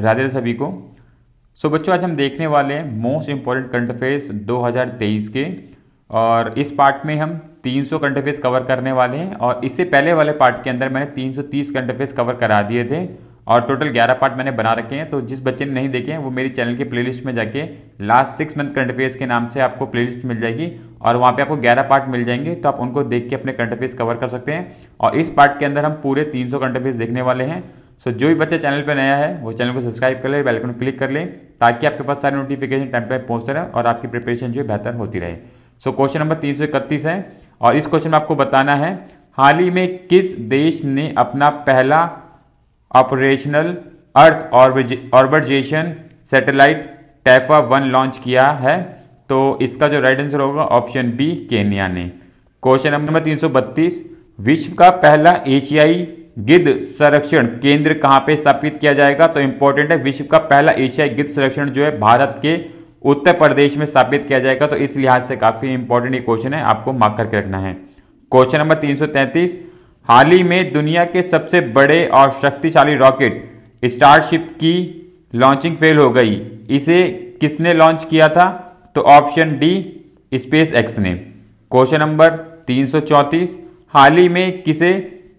राधे सभी को सो so, बच्चों आज हम देखने वाले हैं मोस्ट इंपॉर्टेंट करंट अफेयर्स 2023 के और इस पार्ट में हम 300 करंट अफेयर्स कवर करने वाले हैं और इससे पहले वाले पार्ट के अंदर मैंने 330 करंट अफेयर्स कवर करा दिए थे और टोटल 11 पार्ट मैंने बना रखे हैं तो जिस बच्चे ने नहीं देखे हैं वो मेरी चैनल की प्लेलिस्ट में जाके last six month current affairs के नाम से आपको प्लेलिस्ट मिल जाएगी और वहाँ पे आपको 11 पार्ट मिल जाएंगे तो आप उनको देख के अपने करंट अफेयर्स कवर कर सकते हैं और इस पार्ट के अंदर हम पूरे 300 करंट अफेयर्स देखने वाले हैं सो जो भी बच्चा चैनल पर नया है वो चैनल को सब्सक्राइब कर ले बेलकन क्लिक कर ले ताकि आपके पास सारे नोटिफिकेशन टाइम टाइम पहुँचते रहे और आपकी प्रिपरेशन जो है बेहतर होती रहे सो क्वेश्चन नंबर तीन सौ इकतीस है और इस क्वेश्चन में आपको बताना है हाल ही में किस देश ने अपना पहला ऑपरेशनल अर्थ ऑर्बिटेशन सैटेलाइट टैफा वन लॉन्च किया है तो इसका जो राइट आंसर होगा ऑप्शन बी केन्या ने क्वेश्चन नंबर तीन सौ बत्तीस विश्व का पहला एशियाई गिद्ध संरक्षण केंद्र कहां पे स्थापित किया जाएगा तो इंपॉर्टेंट है विश्व का पहला एशियाई गिद्ध संरक्षण जो है भारत के उत्तर प्रदेश में स्थापित किया जाएगा तो इस लिहाज से काफी इंपॉर्टेंट ये क्वेश्चन है आपको मार्क करके रखना है क्वेश्चन नंबर 333 हाल ही में दुनिया के सबसे बड़े और शक्तिशाली रॉकेट स्टारशिप की लॉन्चिंग फेल हो गई इसे किसने लॉन्च किया था तो ऑप्शन डी स्पेस एक्स ने क्वेश्चन नंबर तीन हाल ही में किसे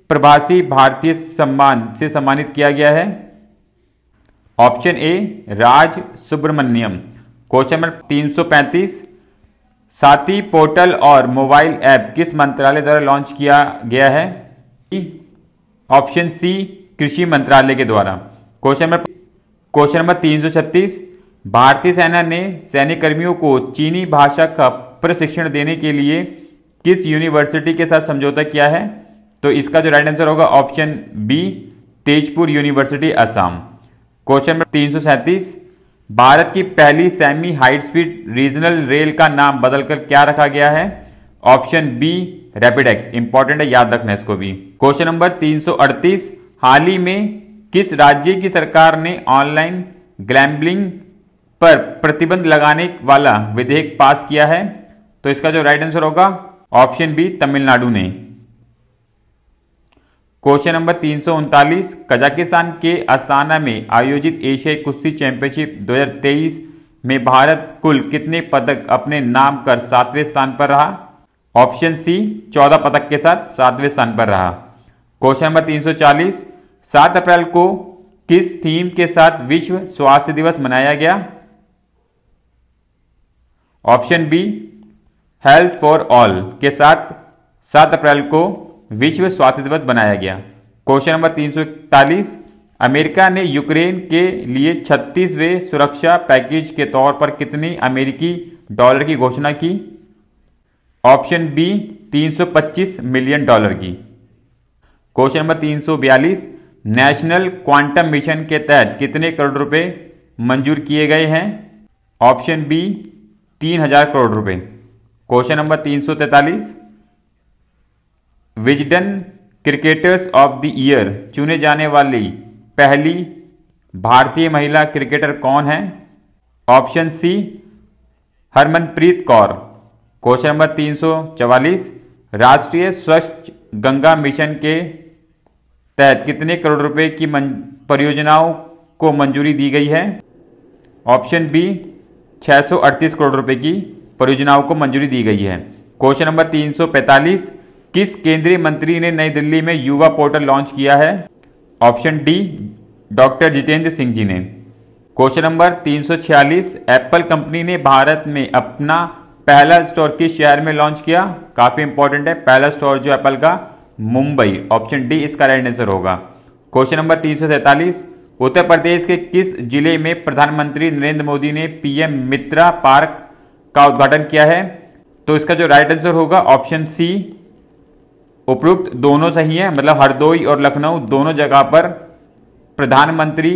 प्रभासी भारतीय सम्मान से सम्मानित किया गया है option A Raj Subramaniam question number 335 साथी पोर्टल और मोबाइल ऐप किस मंत्रालय द्वारा लॉन्च किया गया है ऑप्शन सी कृषि मंत्रालय के द्वारा क्वेश्चन नंबर क्वेश्चन नंबर 336 भारतीय सेना ने सैनिक कर्मियों को चीनी भाषा का प्रशिक्षण देने के लिए किस यूनिवर्सिटी के साथ समझौता किया है तो इसका जो राइट आंसर होगा option B Tezpur university Assam question number तीन भारत की पहली semi high speed regional rail का नाम बदलकर क्या रखा गया है option B RapidX important है याद रखना इसको भी क्वेश्चन नंबर 338 हाल ही में किस राज्य की सरकार ने ऑनलाइन ग्लैम्बलिंग पर प्रतिबंध लगाने वाला विधेयक पास किया है तो इसका जो राइट आंसर होगा ऑप्शन बी तमिलनाडु ने क्वेश्चन नंबर तीन कजाकिस्तान के अस्ताना में आयोजित एशियाई कुश्ती चैंपियनशिप 2023 में भारत कुल कितने पदक अपने नाम कर सातवें स्थान पर रहा ऑप्शन सी 14 पदक के साथ सातवें स्थान पर रहा क्वेश्चन नंबर 340 सात अप्रैल को किस थीम के साथ विश्व स्वास्थ्य दिवस मनाया गया option B health for all के साथ सात अप्रैल को विश्व स्वास्थ्य दिवस बनाया गया क्वेश्चन नंबर तीन अमेरिका ने यूक्रेन के लिए छत्तीसवें सुरक्षा पैकेज के तौर पर कितनी अमेरिकी डॉलर की घोषणा की ऑप्शन बी 325 मिलियन डॉलर की question number 342 national quantum mission के तहत कितने करोड़ रुपए मंजूर किए गए हैं ऑप्शन बी 3000 करोड़ रुपए question number 343 Wisden cricketers of the year चुने जाने वाली पहली भारतीय महिला क्रिकेटर कौन है option C Harmanpreet Kaur question number तीन सौ चवालीस राष्ट्रीय स्वच्छ गंगा मिशन के तहत कितने करोड़ रुपए की परियोजनाओं को मंजूरी दी गई है ऑप्शन बी 638 करोड़ रुपए की परियोजनाओं को मंजूरी दी गई है क्वेश्चन नंबर 345 किस केंद्रीय मंत्री ने नई दिल्ली में युवा पोर्टल लॉन्च किया है option D doctor Jitendra Singh ji ने क्वेश्चन नंबर 346 एप्पल कंपनी ने भारत में अपना पहला स्टोर किस शहर में लॉन्च किया काफ़ी इंपॉर्टेंट है पहला स्टोर जो एप्पल का मुंबई ऑप्शन डी इसका राइट आंसर होगा क्वेश्चन नंबर तीन उत्तर प्रदेश के किस जिले में प्रधानमंत्री नरेंद्र मोदी ने पीएम मित्रा पार्क का उद्घाटन किया है तो इसका जो राइट आंसर होगा ऑप्शन सी उपयुक्त दोनों सही है मतलब हरदोई और लखनऊ दोनों जगह पर प्रधानमंत्री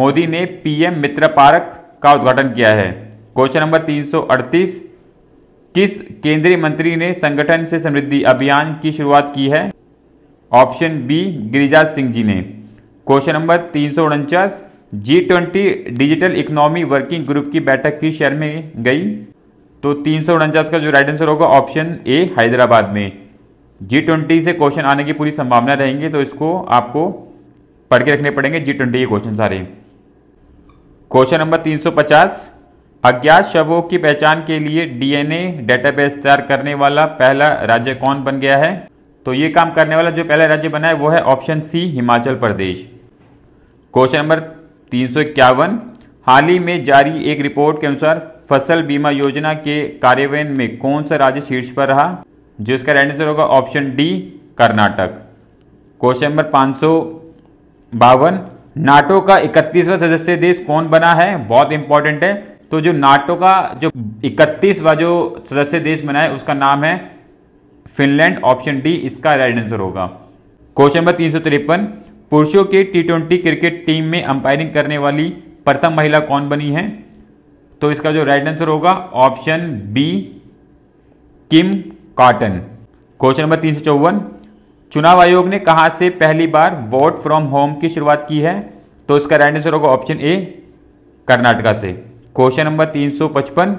मोदी ने पीएम मित्र पार्क का उद्घाटन किया है क्वेश्चन नंबर 338 किस केंद्रीय मंत्री ने संगठन से समृद्धि अभियान की शुरुआत की है ऑप्शन बी गिरिजा सिंह जी ने क्वेश्चन नंबर तीन सौ उनचास G twenty digital economy working group की बैठक किस शहर में गई तो तीन सौ उनचास का जो राइट आंसर होगा ऑप्शन ए हैदराबाद में जी ट्वेंटी से क्वेश्चन आने की पूरी संभावना रहेंगी तो इसको आपको पढ़ के रखने पड़ेंगे जी ट्वेंटी के क्वेश्चन सारे क्वेश्चन नंबर तीन सौ पचास अज्ञात शवों की पहचान के लिए डीएनए डेटाबेस तैयार करने वाला पहला राज्य कौन बन गया है तो ये काम करने वाला जो पहला राज्य बना है वो है option C Himachal Pradesh question number तीन सौ इक्यावन हाल ही में जारी एक रिपोर्ट के अनुसार फसल बीमा योजना के कार्यान्वयन में कौन सा राज्य शीर्ष पर रहा जो इसका राइट आंसर होगा option D Karnataka question number पाँच सौ बावन नाटो का इकतीसवा सदस्य देश कौन बना है बहुत इंपॉर्टेंट है तो जो नाटो का जो इकतीसवा जो सदस्य देश बना है उसका नाम है फिनलैंड ऑप्शन डी इसका राइट आंसर होगा क्वेश्चन नंबर तीन सौ तिरपन पुरुषों के टी ट्वेंटी क्रिकेट टीम में अंपायरिंग करने वाली प्रथम महिला कौन बनी है तो इसका जो राइट आंसर होगा option B Kim Cotton question number तीन सौ चौवन चुनाव आयोग ने कहा से पहली बार वोट फ्रॉम होम की शुरुआत की है तो इसका राइट आंसर होगा ऑप्शन ए कर्नाटका से क्वेश्चन नंबर तीन सौ पचपन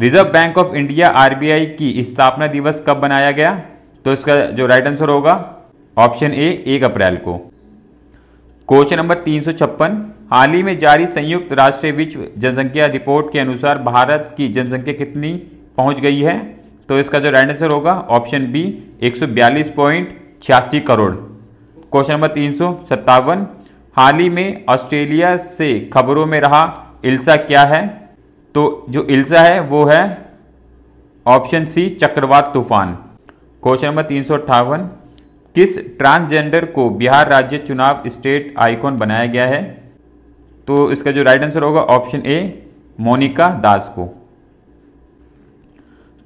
Reserve Bank of India RBI की स्थापना दिवस कब बनाया गया तो इसका जो राइट आंसर होगा ऑप्शन ए एक अप्रैल को क्वेश्चन नंबर तीन सौ छप्पन हाल ही में जारी संयुक्त राष्ट्र विश्व जनसंख्या रिपोर्ट के अनुसार भारत की जनसंख्या कितनी पहुंच गई है तो इसका जो राइट आंसर होगा ऑप्शन बी एक करोड़ क्वेश्चन नंबर तीन हाल ही में ऑस्ट्रेलिया से खबरों में रहा इल्सा क्या है तो जो इल्सा है वो है ऑप्शन सी चक्रवात तूफान क्वेश्चन नंबर तीन किस ट्रांसजेंडर को बिहार राज्य चुनाव स्टेट आइकॉन बनाया गया है तो इसका जो राइट आंसर होगा ऑप्शन ए मोनिका दास को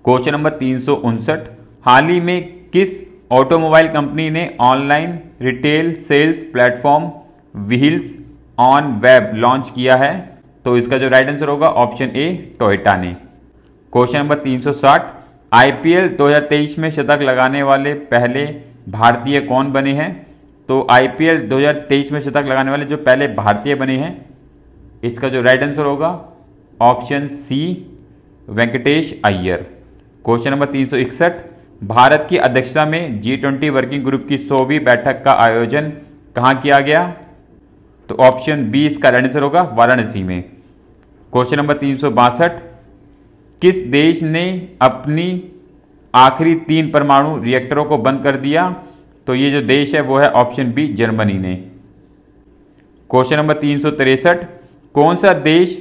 क्वेश्चन नंबर तीन हाल ही में किस ऑटोमोबाइल कंपनी ने online retail sales platform Wheels on Web launch किया है तो इसका जो राइट आंसर होगा ऑप्शन ए टोयटा ने क्वेश्चन नंबर 360 आईपीएल 2023 में शतक लगाने वाले पहले भारतीय कौन बने हैं तो आईपीएल 2023 में शतक लगाने वाले जो पहले भारतीय बने हैं इसका जो राइट आंसर होगा option C Venkatesh Iyer question number तीन भारत की अध्यक्षता में जी ट्वेंटी वर्किंग ग्रुप की सौवीं बैठक का आयोजन कहाँ किया गया तो ऑप्शन बी इसका राइट आंसर होगा वाराणसी में क्वेश्चन नंबर तीन किस देश ने अपनी आखिरी तीन परमाणु रिएक्टरों को बंद कर दिया तो ये जो देश है वो है ऑप्शन बी जर्मनी ने क्वेश्चन नंबर तीन कौन सा देश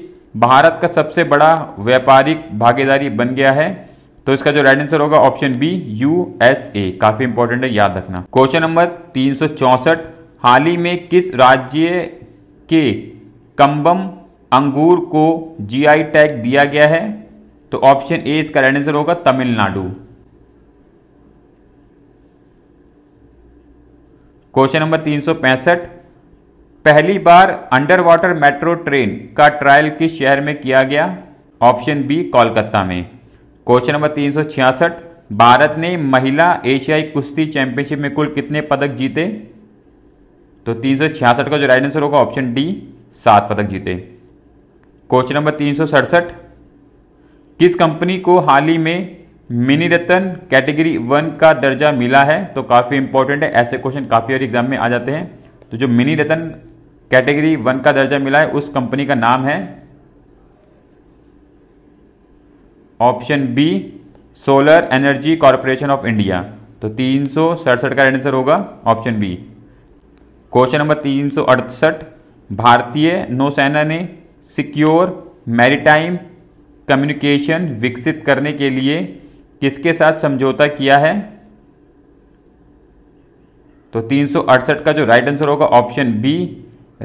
भारत का सबसे बड़ा व्यापारिक भागीदारी बन गया है तो इसका जो राइट आंसर होगा option B U S A काफी इंपॉर्टेंट है याद रखना क्वेश्चन नंबर तीन हाल ही में किस राज्य के कंबम अंगूर को जीआई टैग दिया गया है तो ऑप्शन ए इसका राइट आंसर होगा तमिलनाडु क्वेश्चन नंबर तीन पहली बार अंडर वाटर मेट्रो ट्रेन का ट्रायल किस शहर में किया गया ऑप्शन बी कोलकाता में क्वेश्चन नंबर तीन सौ छियासठ भारत ने महिला एशियाई कुश्ती चैंपियनशिप में कुल कितने पदक जीते तो तीन सौ छियासठ का जो राइट आंसर होगा ऑप्शन डी सात पदक जीते क्वेश्चन नंबर तीन सौ सड़सठ किस कंपनी को हाल ही में मिनी रतन कैटेगरी वन का दर्जा मिला है तो काफ़ी इंपॉर्टेंट है ऐसे क्वेश्चन काफ़ी और एग्जाम में आ जाते हैं तो जो मिनी रतन कैटेगरी वन का दर्जा मिला है उस कंपनी का नाम है option B solar energy corporation of India तो तीन सौ सड़सठ का आंसर होगा ऑप्शन बी क्वेश्चन नंबर तीन सौ अड़सठ भारतीय नौसेना ने सिक्योर मैरीटाइम कम्युनिकेशन विकसित करने के लिए किसके साथ समझौता किया है तो तीन का जो राइट आंसर होगा option B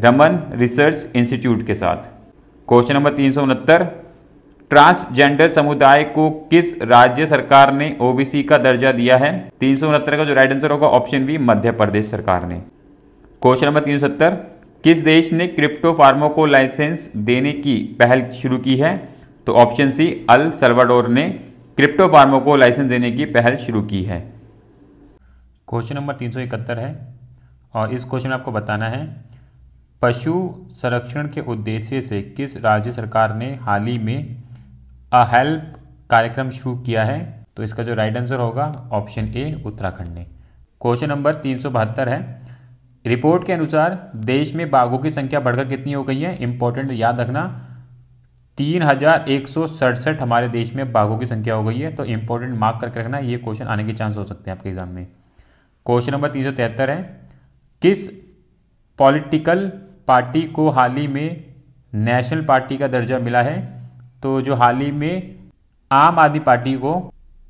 Raman research institute के साथ क्वेश्चन नंबर तीन ट्रांसजेंडर समुदाय को किस राज्य सरकार ने ओबीसी का दर्जा दिया है तीन सौ उनहत्तर का जो राइट आंसर होगा ऑप्शन बी मध्य प्रदेश सरकार ने क्वेश्चन नंबर तीन सौ सत्तर किस देश ने क्रिप्टो फार्मो को लाइसेंस देने की पहल शुरू की है तो ऑप्शन सी अल सल्वाडोर ने क्रिप्टो फार्मो को लाइसेंस देने की पहल शुरू की है क्वेश्चन नंबर तीन सौ इकहत्तर है और इस क्वेश्चन आपको बताना है पशु संरक्षण के उद्देश्य से किस राज्य सरकार ने हाल ही में अ हेल्प कार्यक्रम शुरू किया है तो इसका जो राइट आंसर होगा ऑप्शन ए उत्तराखंड ने क्वेश्चन नंबर तीन है रिपोर्ट के अनुसार देश में बाघों की संख्या बढ़कर कितनी हो गई है इंपॉर्टेंट याद रखना तीन हजार एक सौ सड़सठ हमारे देश में बाघों की संख्या हो गई है तो इंपॉर्टेंट मार्क करके रखना ये क्वेश्चन आने के चांस हो सकते हैं आपके एग्जाम में क्वेश्चन नंबर तीन सौ तिहत्तर है किस पॉलिटिकल पार्टी को हाल ही में नेशनल पार्टी का दर्जा मिला है तो जो हाल ही में आम आदमी पार्टी को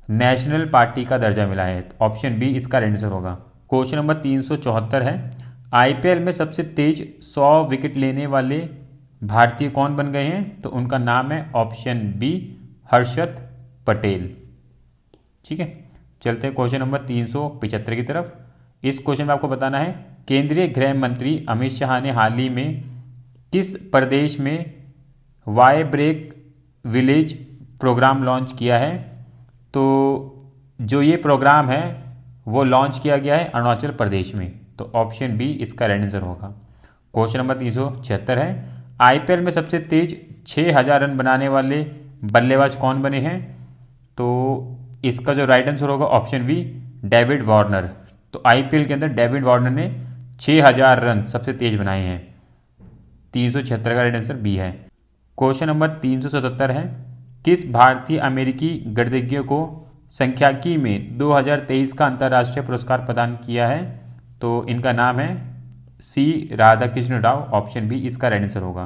नेशनल पार्टी का दर्जा मिला है तो ऑप्शन बी इसका आंसर होगा क्वेश्चन नंबर तीन सौ चौहत्तर है आईपीएल में सबसे तेज सौ विकेट लेने वाले भारतीय कौन बन गए हैं तो उनका नाम है ऑप्शन बी हर्षद पटेल ठीक है चलते हैं क्वेश्चन नंबर तीन सौ पिछहत्तर की तरफ इस क्वेश्चन में आपको बताना है केंद्रीय गृह मंत्री अमित शाह ने हाल ही में किस प्रदेश में vibrant village programme launch किया है तो जो ये प्रोग्राम है वो लॉन्च किया गया है अरुणाचल प्रदेश में तो ऑप्शन बी इसका राइट आंसर होगा क्वेश्चन नंबर तीन सौ छिहत्तर है आई में सबसे तेज छः हज़ार रन बनाने वाले बल्लेबाज कौन बने हैं तो इसका जो राइट आंसर होगा ऑप्शन बी डेविड वार्नर तो आई के अंदर डेविड वार्नर ने छः हजार रन सबसे तेज बनाए हैं तीन का राइट आंसर बी है क्वेश्चन नंबर 377 है किस भारतीय अमेरिकी गणितज्ञ को संख्याकी में 2023 का अंतर्राष्ट्रीय पुरस्कार प्रदान किया है तो इनका नाम है C Radhakrishna Rao option B इसका राइट आंसर होगा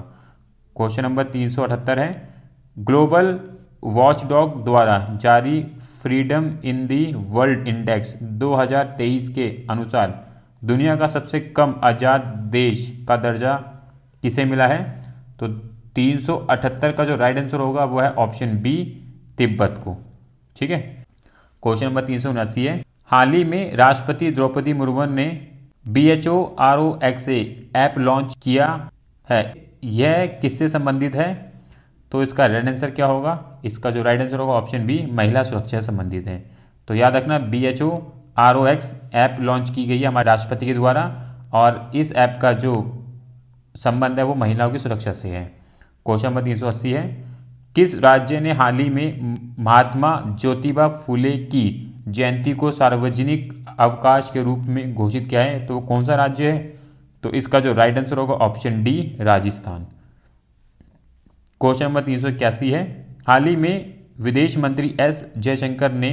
क्वेश्चन नंबर 378 है ग्लोबल वॉचडॉग द्वारा जारी Freedom in the World index 2023 के अनुसार दुनिया का सबसे कम आज़ाद देश का दर्जा किसे मिला है तो 378 का जो राइट आंसर होगा वो है ऑप्शन बी तिब्बत को ठीक है क्वेश्चन नंबर तीन सौ उनासी है हाल ही में राष्ट्रपति द्रौपदी मुर्मू ने B H O R O X A app launch किया है यह किससे संबंधित है तो इसका राइट आंसर क्या होगा इसका जो राइट आंसर होगा ऑप्शन बी महिला सुरक्षा संबंधित है तो याद रखना B H O R O X app launch की गई है हमारे राष्ट्रपति के द्वारा और इस ऐप का जो संबंध है वो महिलाओं की सुरक्षा से है क्वेश्चन नंबर तीन सौ अस्सी है किस राज्य ने हाल ही में महात्मा ज्योतिबा फुले की जयंती को सार्वजनिक अवकाश के रूप में घोषित किया है तो कौन सा राज्य है तो इसका जो राइट आंसर होगा option D Rajasthan question number तीन सौ इक्यासी है हाल ही में विदेश मंत्री एस जयशंकर ने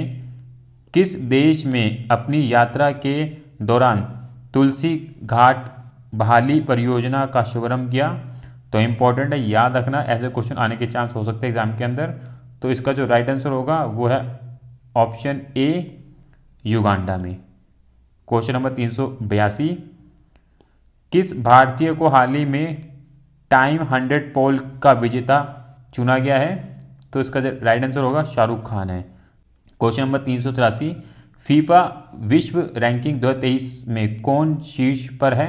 किस देश में अपनी यात्रा के दौरान तुलसी घाट बहाली परियोजना का शुभारंभ किया तो इंपॉर्टेंट है याद रखना ऐसे क्वेश्चन आने के चांस हो सकते हैं एग्जाम के अंदर तो इसका जो राइट आंसर होगा वो है ऑप्शन ए युगांडा में क्वेश्चन नंबर तीन किस भारतीय को हाल ही में टाइम हंड्रेड पोल का विजेता चुना गया है तो इसका जो राइट आंसर होगा शाहरुख खान है क्वेश्चन नंबर तीन सौ तिरासी फीफा विश्व रैंकिंग दो में कौन शीर्ष पर है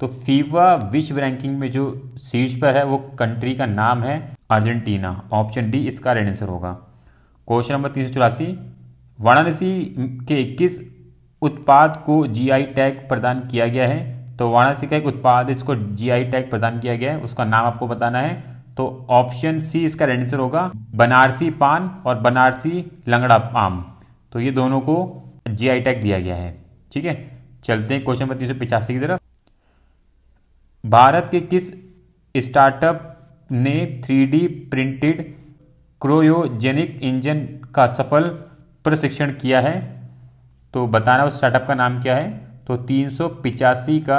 तो फीवा विश्व रैंकिंग में जो शीर्ष पर है वो कंट्री का नाम है अर्जेंटीना ऑप्शन डी इसका राइट आंसर होगा क्वेश्चन नंबर तीन सौ चौरासी वाराणसी के किस उत्पाद को जीआई टैग प्रदान किया गया है तो वाराणसी का एक उत्पाद इसको जीआई टैग प्रदान किया गया है उसका नाम आपको बताना है तो ऑप्शन सी इसका राइट आंसर होगा बनारसी पान और बनारसी लंगड़ा आम तो ये दोनों को जीआई टैग दिया गया है ठीक है चलते हैं क्वेश्चन नंबर तीन सौ पिचासी की तरफ भारत के किस स्टार्टअप ने 3D प्रिंटेड क्रोयोजेनिक इंजन का सफल प्रशिक्षण किया है तो बताना उस स्टार्टअप का नाम क्या है तो तीन का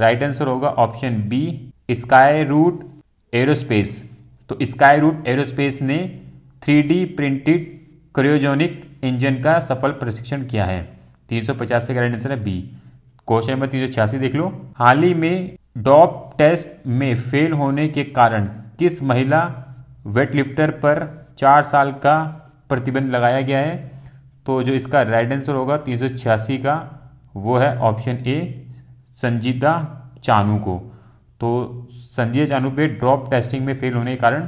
राइट आंसर होगा option B Skyroot Aerospace तो स्काई रूट एरोस्पेस ने 3D प्रिंटेड क्रियोजोनिक इंजन का सफल प्रशिक्षण किया है पचासी का राइट आंसर है बी क्वेश्चन नंबर तीन सौ छियासी देख लो हाल ही में डॉप टेस्ट में फेल होने के कारण किस महिला वेटलिफ्टर पर चार साल का प्रतिबंध लगाया गया है तो जो इसका राइट आंसर होगा तीन का वो है ऑप्शन ए संजीदा चानू को तो संजीदा चानू पे ड्रॉप टेस्टिंग में फेल होने के कारण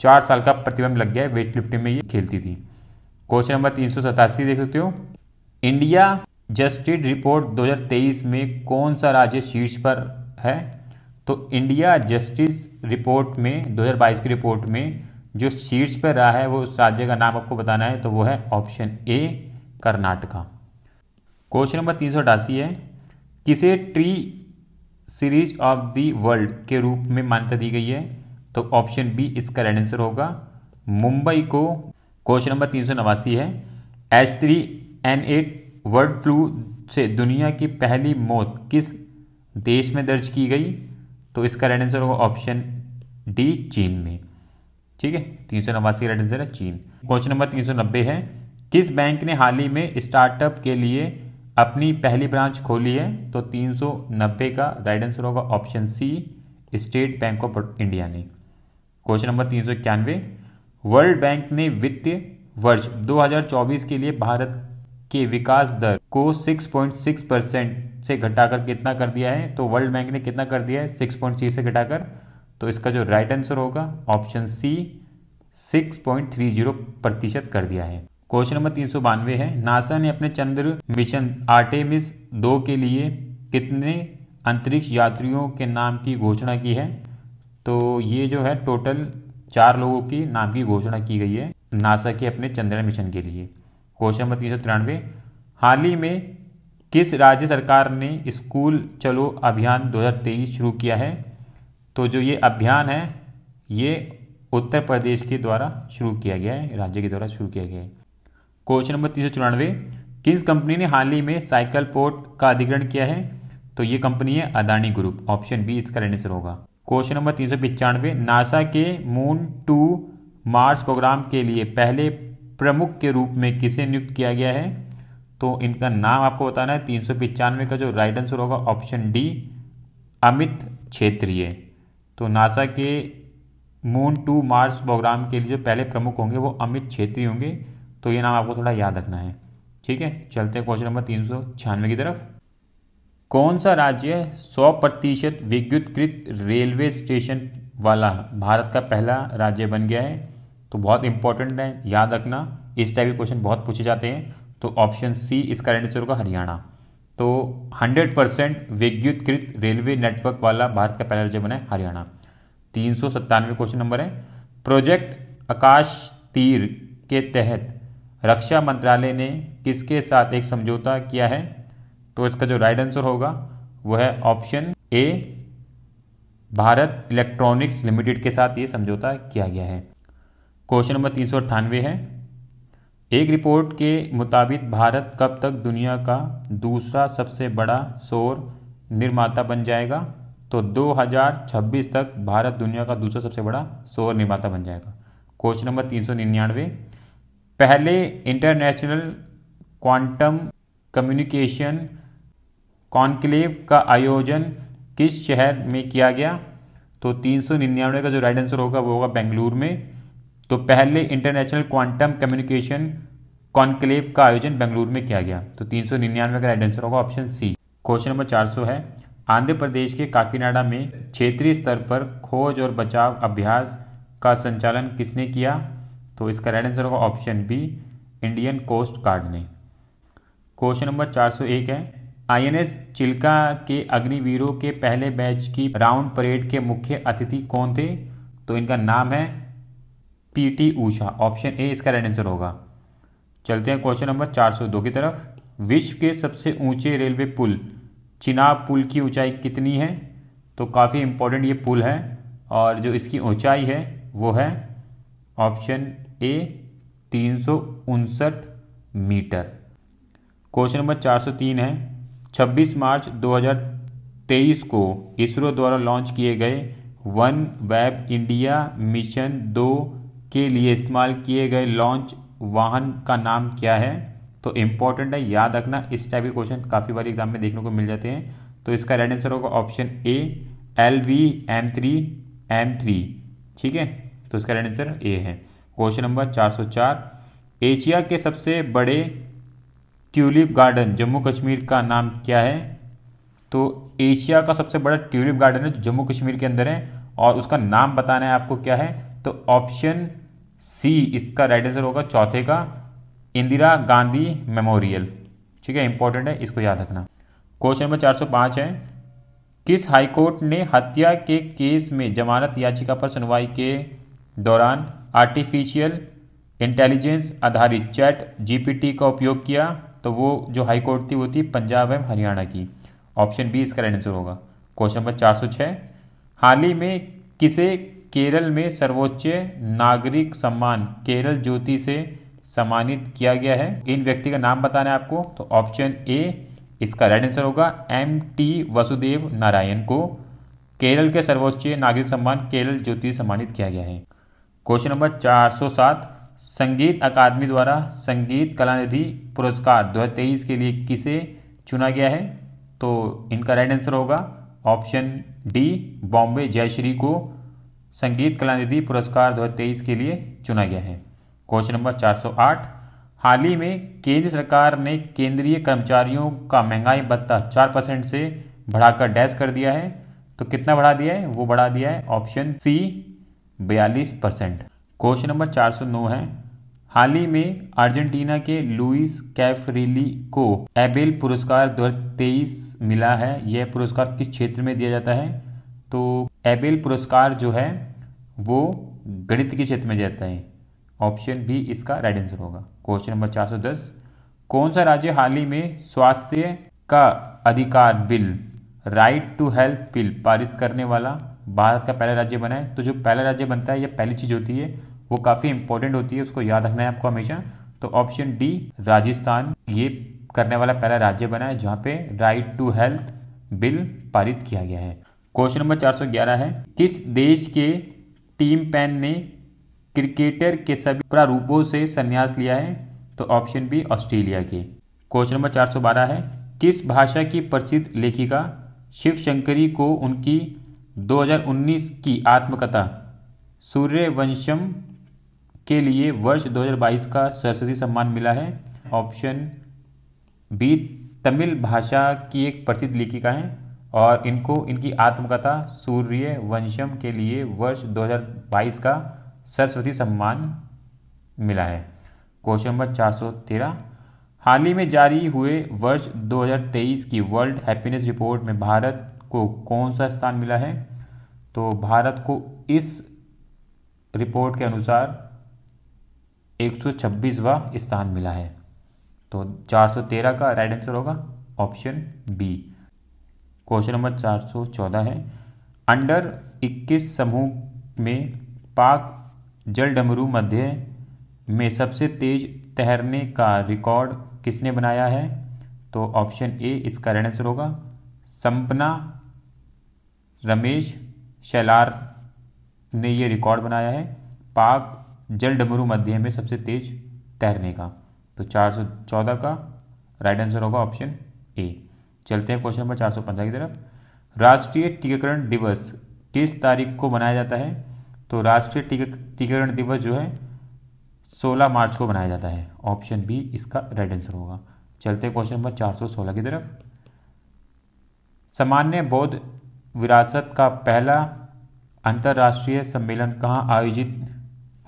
चार साल का प्रतिबंध लग गया है वेट लिफ्टिंग में ये खेलती थी क्वेश्चन नंबर तीन देख सकते हो इंडिया जस्टिस रिपोर्ट 2023 में कौन सा राज्य शीर्ष पर है तो इंडिया जस्टिस रिपोर्ट में 2022 की रिपोर्ट में जो शीर्ष पर रहा है वो उस राज्य का नाम आपको बताना है तो वो है option A Karnataka question number तीन सौ अठासी है किसे tree series of the world के रूप में मान्यता दी गई है तो ऑप्शन बी इसका राइट आंसर होगा मुंबई को क्वेश्चन नंबर तीन सौ नवासी है H three N eight world flu से दुनिया की पहली मौत किस देश में दर्ज की गई तो इसका राइट आंसर होगा ऑप्शन डी चीन में ठीक है तीन सौ नवासी राइट आंसर है चीन क्वेश्चन नंबर तीन सौ नब्बे है किस बैंक ने हाल ही में स्टार्टअप के लिए अपनी पहली ब्रांच खोली है तो तीन सौ नब्बे का राइट आंसर होगा option C State Bank of India ने क्वेश्चन नंबर तीन सौ इक्यानवे वर्ल्ड बैंक ने वित्तीय वर्ष 2024 के लिए भारत के विकास दर को 6.6 परसेंट से घटाकर कितना कर दिया है तो वर्ल्ड बैंक ने कितना कर दिया है 6.3 से घटाकर तो इसका जो राइट आंसर होगा ऑप्शन सी 6.30 प्रतिशत कर दिया है क्वेश्चन नंबर तीन सौ बानवे है नासा ने अपने चंद्र मिशन आर्टेमिस दो के लिए कितने अंतरिक्ष यात्रियों के नाम की घोषणा की है तो ये जो है टोटल चार लोगों की नाम की घोषणा की गई है नासा के अपने चंद्रयान मिशन के लिए क्वेश्चन नंबर तीन सौ तिरानवे हाल ही में किस राज्य सरकार ने स्कूल चलो अभियान 2023 शुरू किया है तो जो ये अभियान है ये उत्तर प्रदेश के द्वारा शुरू किया गया है राज्य के द्वारा शुरू किया गया है क्वेश्चन नंबर तीन सौ चौरानवे किस कंपनी ने हाल ही में साइकिल पोर्ट का अधिग्रहण किया है तो ये कंपनी है अदानी ग्रुप ऑप्शन बी इसका आंसर होगा क्वेश्चन नंबर तीन सौ नासा के मून टू मार्स प्रोग्राम के लिए पहले प्रमुख के रूप में किसे नियुक्त किया गया है तो इनका नाम आपको बताना है तीन सौ पचानवे का जो राइट आंसर होगा ऑप्शन डी अमित क्षेत्रीय तो नासा के मून टू मार्स प्रोग्राम के लिए जो पहले प्रमुख होंगे वो अमित क्षेत्रीय होंगे तो ये नाम आपको थोड़ा याद रखना है ठीक है चलते हैं क्वेश्चन नंबर तीन सौ छियानवे की तरफ कौन सा राज्य सौ प्रतिशत विद्युतकृत रेलवे स्टेशन वाला भारत का पहला राज्य बन गया है तो बहुत इंपॉर्टेंट है याद रखना इस टाइप के क्वेश्चन बहुत पूछे जाते हैं तो ऑप्शन सी इसका आंसर होगा हरियाणा तो 100 परसेंट विद्युतकृत रेलवे नेटवर्क वाला भारत का पहला राज्य बना है हरियाणा तीन सौ सत्तानवे क्वेश्चन नंबर है प्रोजेक्ट आकाश तीर के तहत रक्षा मंत्रालय ने किसके साथ एक समझौता किया है तो इसका जो राइट आंसर होगा वह है option A Bharat Electronics Limited के साथ ये समझौता किया गया है क्वेश्चन नंबर तीन सौ अट्ठानवे है एक रिपोर्ट के मुताबिक भारत कब तक दुनिया का दूसरा सबसे बड़ा सौर निर्माता बन जाएगा तो 2026 तक भारत दुनिया का दूसरा सबसे बड़ा सौर निर्माता बन जाएगा क्वेश्चन नंबर तीन सौ निन्यानवे पहले इंटरनेशनल क्वांटम कम्युनिकेशन कॉन्क्लेव का आयोजन किस शहर में किया गया तो तीन सौ निन्यानवे का जो राइट आंसर होगा वो होगा बेंगलुरु में तो पहले इंटरनेशनल क्वांटम कम्युनिकेशन कॉन्क्लेव का आयोजन बेंगलुरु में किया गया तो तीन सौ निन्यानवे का राइट आंसर होगा ऑप्शन सी क्वेश्चन नंबर चार सौ है आंध्र प्रदेश के काकीनाडा में क्षेत्रीय स्तर पर खोज और बचाव अभ्यास का संचालन किसने किया तो इसका राइट आंसर होगा option B Indian Coast Guard ने क्वेश्चन नंबर चार सौ एक है आईएनएस चिल्का के अग्निवीरों के पहले बैच की राउंड परेड के मुख्य अतिथि कौन थे तो इनका नाम है पीटी ऊषा ऑप्शन ए इसका राइट आंसर होगा चलते हैं क्वेश्चन नंबर 402 की तरफ विश्व के सबसे ऊंचे रेलवे पुल चिनाब पुल की ऊंचाई कितनी है तो काफ़ी इम्पोर्टेंट ये पुल है और जो इसकी ऊंचाई है वो है ऑप्शन ए तीन मीटर क्वेश्चन नंबर 403 है 26 मार्च 2023 को इसरो द्वारा लॉन्च किए गए वन वेब इंडिया मिशन दो के लिए इस्तेमाल किए गए लॉन्च वाहन का नाम क्या है तो इम्पोर्टेंट है याद रखना इस टाइप के क्वेश्चन काफ़ी बार एग्जाम में देखने को मिल जाते हैं तो इसका राइट आंसर होगा option A L V M three M three ठीक है तो इसका राइट आंसर ए है क्वेश्चन नंबर चार सौ चार एशिया के सबसे बड़े ट्यूलिप गार्डन जम्मू कश्मीर का नाम क्या है तो एशिया का सबसे बड़ा ट्यूलिप गार्डन है जम्मू कश्मीर के अंदर है और उसका नाम बताना है आपको क्या है तो ऑप्शन सी इसका राइट आंसर होगा चौथे का इंदिरा गांधी मेमोरियल ठीक है इंपॉर्टेंट है इसको याद रखना क्वेश्चन नंबर 405 है किस हाईकोर्ट ने हत्या के केस में जमानत याचिका पर सुनवाई के दौरान आर्टिफिशियल इंटेलिजेंस आधारित चैट जीपीटी का उपयोग किया तो वो जो हाई कोर्ट थी वो थी पंजाब एवं हरियाणा की ऑप्शन बी इसका राइट आंसर होगा क्वेश्चन नंबर 406 हाल ही में किसे केरल में सर्वोच्च नागरिक सम्मान केरल ज्योति से सम्मानित किया गया है इन व्यक्ति का नाम बताना है आपको तो ऑप्शन ए इसका राइट आंसर होगा एम टी वसुदेव नारायण को केरल के सर्वोच्च नागरिक सम्मान केरल ज्योति सम्मानित किया गया है क्वेश्चन नंबर 407 संगीत अकादमी द्वारा संगीत कला निधि पुरस्कार 2023 के लिए किसे चुना गया है तो इनका राइट आंसर होगा ऑप्शन डी बॉम्बे जयश्री को संगीत कला निधि पुरस्कार 2023 के लिए चुना गया है क्वेश्चन नंबर 408 हाल ही में केंद्र सरकार ने केंद्रीय कर्मचारियों का महंगाई भत्ता चार परसेंट से बढ़ाकर डैश कर दिया है तो कितना बढ़ा दिया है वो बढ़ा दिया है ऑप्शन सी बयालीस परसेंट क्वेश्चन नंबर 409 है हाल ही में अर्जेंटीना के लुइस कैफरीली को एबेल पुरस्कार 2023 मिला है यह पुरस्कार किस क्षेत्र में दिया जाता है तो एबेल पुरस्कार जो है वो गणित के क्षेत्र में जाता है ऑप्शन बी इसका राइट आंसर होगा क्वेश्चन नंबर 410 कौन सा राज्य हाल ही में स्वास्थ्य का अधिकार bill right to health bill पारित करने वाला भारत का पहला राज्य बना है तो जो पहला राज्य बनता है या पहली चीज़ होती है वो काफ़ी इंपॉर्टेंट होती है उसको याद रखना है आपको हमेशा तो ऑप्शन डी राजस्थान ये करने वाला पहला राज्य बना है जहाँ पे राइट टू हेल्थ बिल पारित किया गया है क्वेश्चन नंबर 411 है किस देश के टीम पैन ने क्रिकेटर के सभी प्रारूपों से संन्यास लिया है तो ऑप्शन बी ऑस्ट्रेलिया के क्वेश्चन नंबर 412 है किस भाषा की प्रसिद्ध लेखिका शिव शंकरी को उनकी 2019 की आत्मकथा सूर्यवंशम के लिए वर्ष 2022 का सरस्वती सम्मान मिला है ऑप्शन बी तमिल भाषा की एक प्रसिद्ध लेखिका है और इनको इनकी आत्मकथा सूर्य वंशम के लिए वर्ष 2022 का सरस्वती सम्मान मिला है क्वेश्चन नंबर 413 हाल ही में जारी हुए वर्ष 2023 की वर्ल्ड हैप्पीनेस रिपोर्ट में भारत को कौन सा स्थान मिला है तो भारत को इस रिपोर्ट के अनुसार 126वां स्थान मिला है तो 413 का राइट आंसर होगा ऑप्शन बी क्वेश्चन नंबर 414 है अंडर 21 समूह में पाक जल डमरू मध्य में सबसे तेज तैरने का रिकॉर्ड किसने बनाया है तो ऑप्शन ए इसका राइट आंसर होगा संपना रमेश शैलार ने ये रिकॉर्ड बनाया है पाक जल डमरू मध्य में सबसे तेज तैरने का तो 414 का राइट आंसर होगा ऑप्शन ए चलते हैं क्वेश्चन नंबर चार सौ पंद्रह की तरफ राष्ट्रीय टीकाकरण दिवस किस तारीख को मनाया जाता है तो राष्ट्रीय टीकाकरण दिवस जो है 16 मार्च को मनाया जाता है ऑप्शन बी इसका राइट आंसर होगा चलते हैं क्वेश्चन नंबर 416 की तरफ सामान्य बौद्ध विरासत का पहला अंतर्राष्ट्रीय सम्मेलन कहाँ आयोजित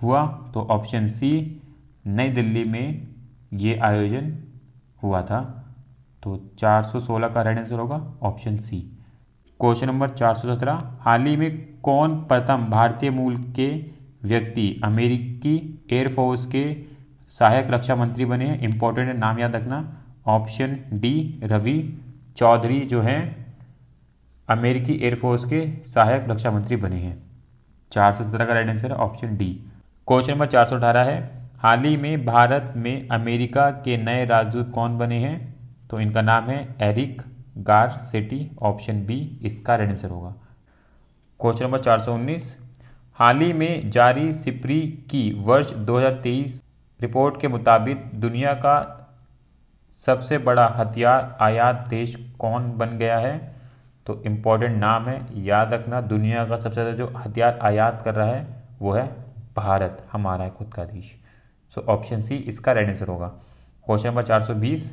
हुआ तो ऑप्शन सी नई दिल्ली में ये आयोजन हुआ था तो 416 का राइट आंसर होगा ऑप्शन सी क्वेश्चन नंबर 417 हाल ही में कौन प्रथम भारतीय मूल के व्यक्ति अमेरिकी एयरफोर्स के सहायक रक्षा मंत्री बने हैं इंपॉर्टेंट नाम याद रखना ऑप्शन डी रवि चौधरी जो हैं अमेरिकी एयरफोर्स के सहायक रक्षा मंत्री बने हैं चार सौ सत्रह का राइट आंसर है ऑप्शन डी क्वेश्चन नंबर चार सौ अठारह है हाल ही में भारत में अमेरिका के नए राजदूत कौन बने हैं तो इनका नाम है Eric Garcetti option B इसका राइट आंसर होगा क्वेश्चन नंबर 419 हाल ही में जारी सिपरी की वर्ष 2023 रिपोर्ट के मुताबिक दुनिया का सबसे बड़ा हथियार आयात देश कौन बन गया है तो इम्पोर्टेंट नाम है याद रखना दुनिया का सबसे ज़्यादा जो हथियार आयात कर रहा है वो है भारत हमारा है खुद का देश सो ऑप्शन सी इसका राइट आंसर होगा क्वेश्चन नंबर बीस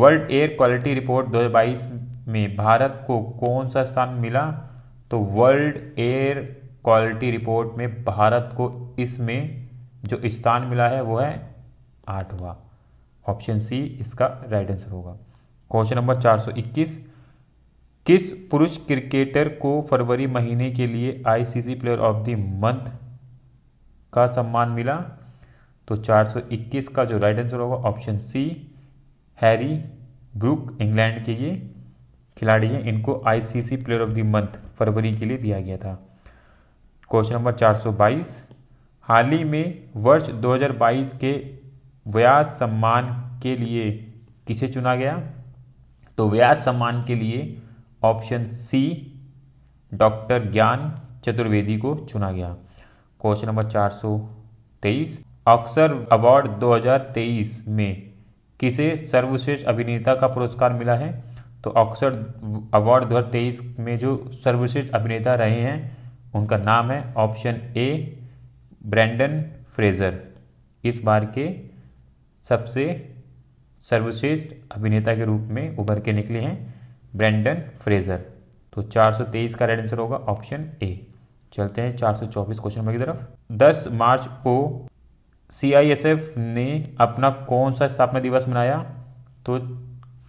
वर्ल्ड एयर क्वालिटी रिपोर्ट 2022 में भारत को कौन सा स्थान मिला तो वर्ल्ड एयर क्वालिटी रिपोर्ट में भारत को इसमें जो स्थान मिला है वो है आठवां ऑप्शन सी इसका राइट आंसर होगा क्वेश्चन नंबर 421 किस पुरुष क्रिकेटर को फरवरी महीने के लिए ICC player of the month का सम्मान मिला तो 421 का जो राइट आंसर होगा option C Harry Brook England के ये खिलाड़ी हैं इनको ICC player of the month फरवरी के लिए दिया गया था क्वेश्चन नंबर 422 हाल ही में वर्ष 2022 के व्यास सम्मान के लिए किसे चुना गया तो व्यास सम्मान के लिए ऑप्शन सी डॉक्टर ज्ञान चतुर्वेदी को चुना गया क्वेश्चन नंबर 423 ऑक्सर अवार्ड 2023 में किसे सर्वश्रेष्ठ अभिनेता का पुरस्कार मिला है तो ऑक्सफर्ड अवार्ड 2023 में जो सर्वश्रेष्ठ अभिनेता रहे हैं उनका नाम है ऑप्शन ए ब्रैंडन फ्रेजर इस बार के सबसे सर्वश्रेष्ठ अभिनेता के रूप में उभर के निकले हैं ब्रैंडन फ्रेजर तो 423 का राइट आंसर होगा ऑप्शन ए चलते हैं 424 क्वेश्चन नंबर की तरफ 10 मार्च को सीआईएसएफ ने अपना कौन सा स्थापना दिवस मनाया तो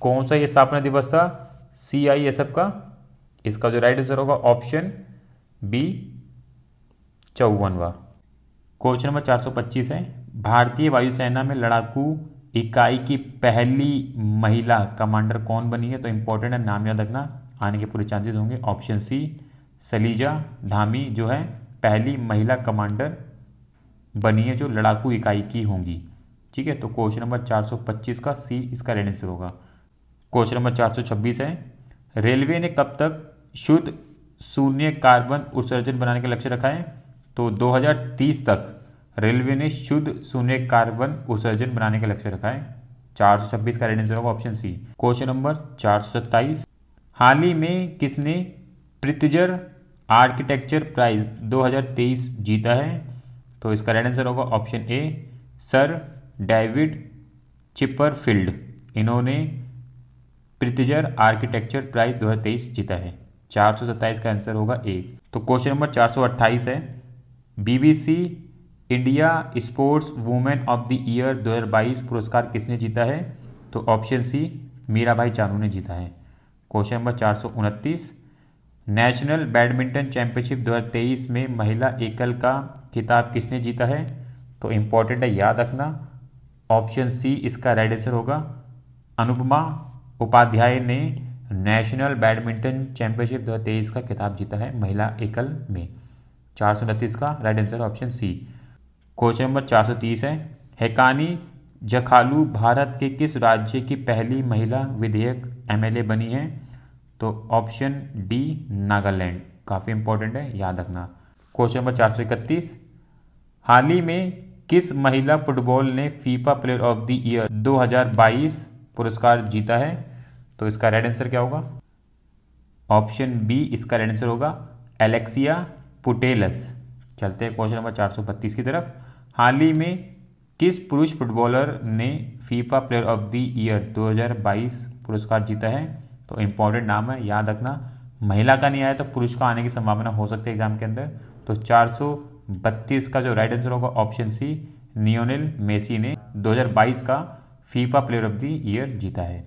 कौन सा ये स्थापना दिवस था सीआईएसएफ का इसका जो राइट आंसर होगा ऑप्शन बी चौवनवा क्वेश्चन नंबर 425 है भारतीय वायुसेना में लड़ाकू इकाई की पहली महिला कमांडर कौन बनी है तो इंपॉर्टेंट है नाम याद रखना आने के पूरे चांसेस होंगे ऑप्शन सी सलीजा धामी जो है पहली महिला कमांडर बनी है जो लड़ाकू इकाई की होंगी ठीक है तो क्वेश्चन नंबर 425 का सी इसका रेड आंसर होगा क्वेश्चन नंबर 426 है रेलवे ने कब तक शुद्ध शून्य कार्बन उत्सर्जन बनाने का लक्ष्य रखा है तो 2030 तक रेलवे ने शुद्ध शून्य कार्बन उत्सर्जन बनाने का लक्ष्य रखा है 426 का रेड आंसर होगा ऑप्शन सी क्वेश्चन नंबर चार हाल ही में किसने प्रितजर आर्किटेक्चर प्राइज 2023 जीता है तो इसका राइट आंसर होगा option A sir David Chipperfield इन्होंने प्रतिजर आर्किटेक्चर प्राइज 2023 जीता है चार का आंसर होगा ए तो क्वेश्चन नंबर चार है BBC India sports women of the year 2022 पुरस्कार किसने जीता है तो ऑप्शन सी मीरा भाई चानू ने जीता है क्वेश्चन नंबर चार नेशनल बैडमिंटन चैंपियनशिप 2023 में महिला एकल का खिताब किसने जीता है तो इम्पोर्टेंट है याद रखना ऑप्शन सी इसका राइट आंसर होगा अनुपमा उपाध्याय ने नेशनल बैडमिंटन चैंपियनशिप 2023 का खिताब जीता है महिला एकल में चार सौ उनतीस का right answer option C question number चार सौ तीस है हेकानी जखालू भारत के किस राज्य की पहली महिला विधेयक एमएलए बनी है तो ऑप्शन डी नागालैंड काफ़ी इंपॉर्टेंट है याद रखना क्वेश्चन नंबर चार सौ इकतीस हाल ही में किस महिला फुटबॉल ने FIFA player of the year 2022 पुरस्कार जीता है तो इसका राइट आंसर क्या होगा ऑप्शन बी इसका राइट आंसर होगा एलेक्सिया पुटेलस चलते हैं क्वेश्चन नंबर चार बत्तीस की तरफ हाल ही में किस पुरुष फुटबॉलर ने FIFA player of the year 2022 पुरस्कार जीता है तो इम्पॉर्टेंट नाम है याद रखना महिला का नहीं आया तो पुरुष का आने की संभावना हो सकती है एग्जाम के अंदर तो चार का जो राइट आंसर होगा ऑप्शन सी नियोनिल मेसी ने 2022 का FIFA player of the year जीता है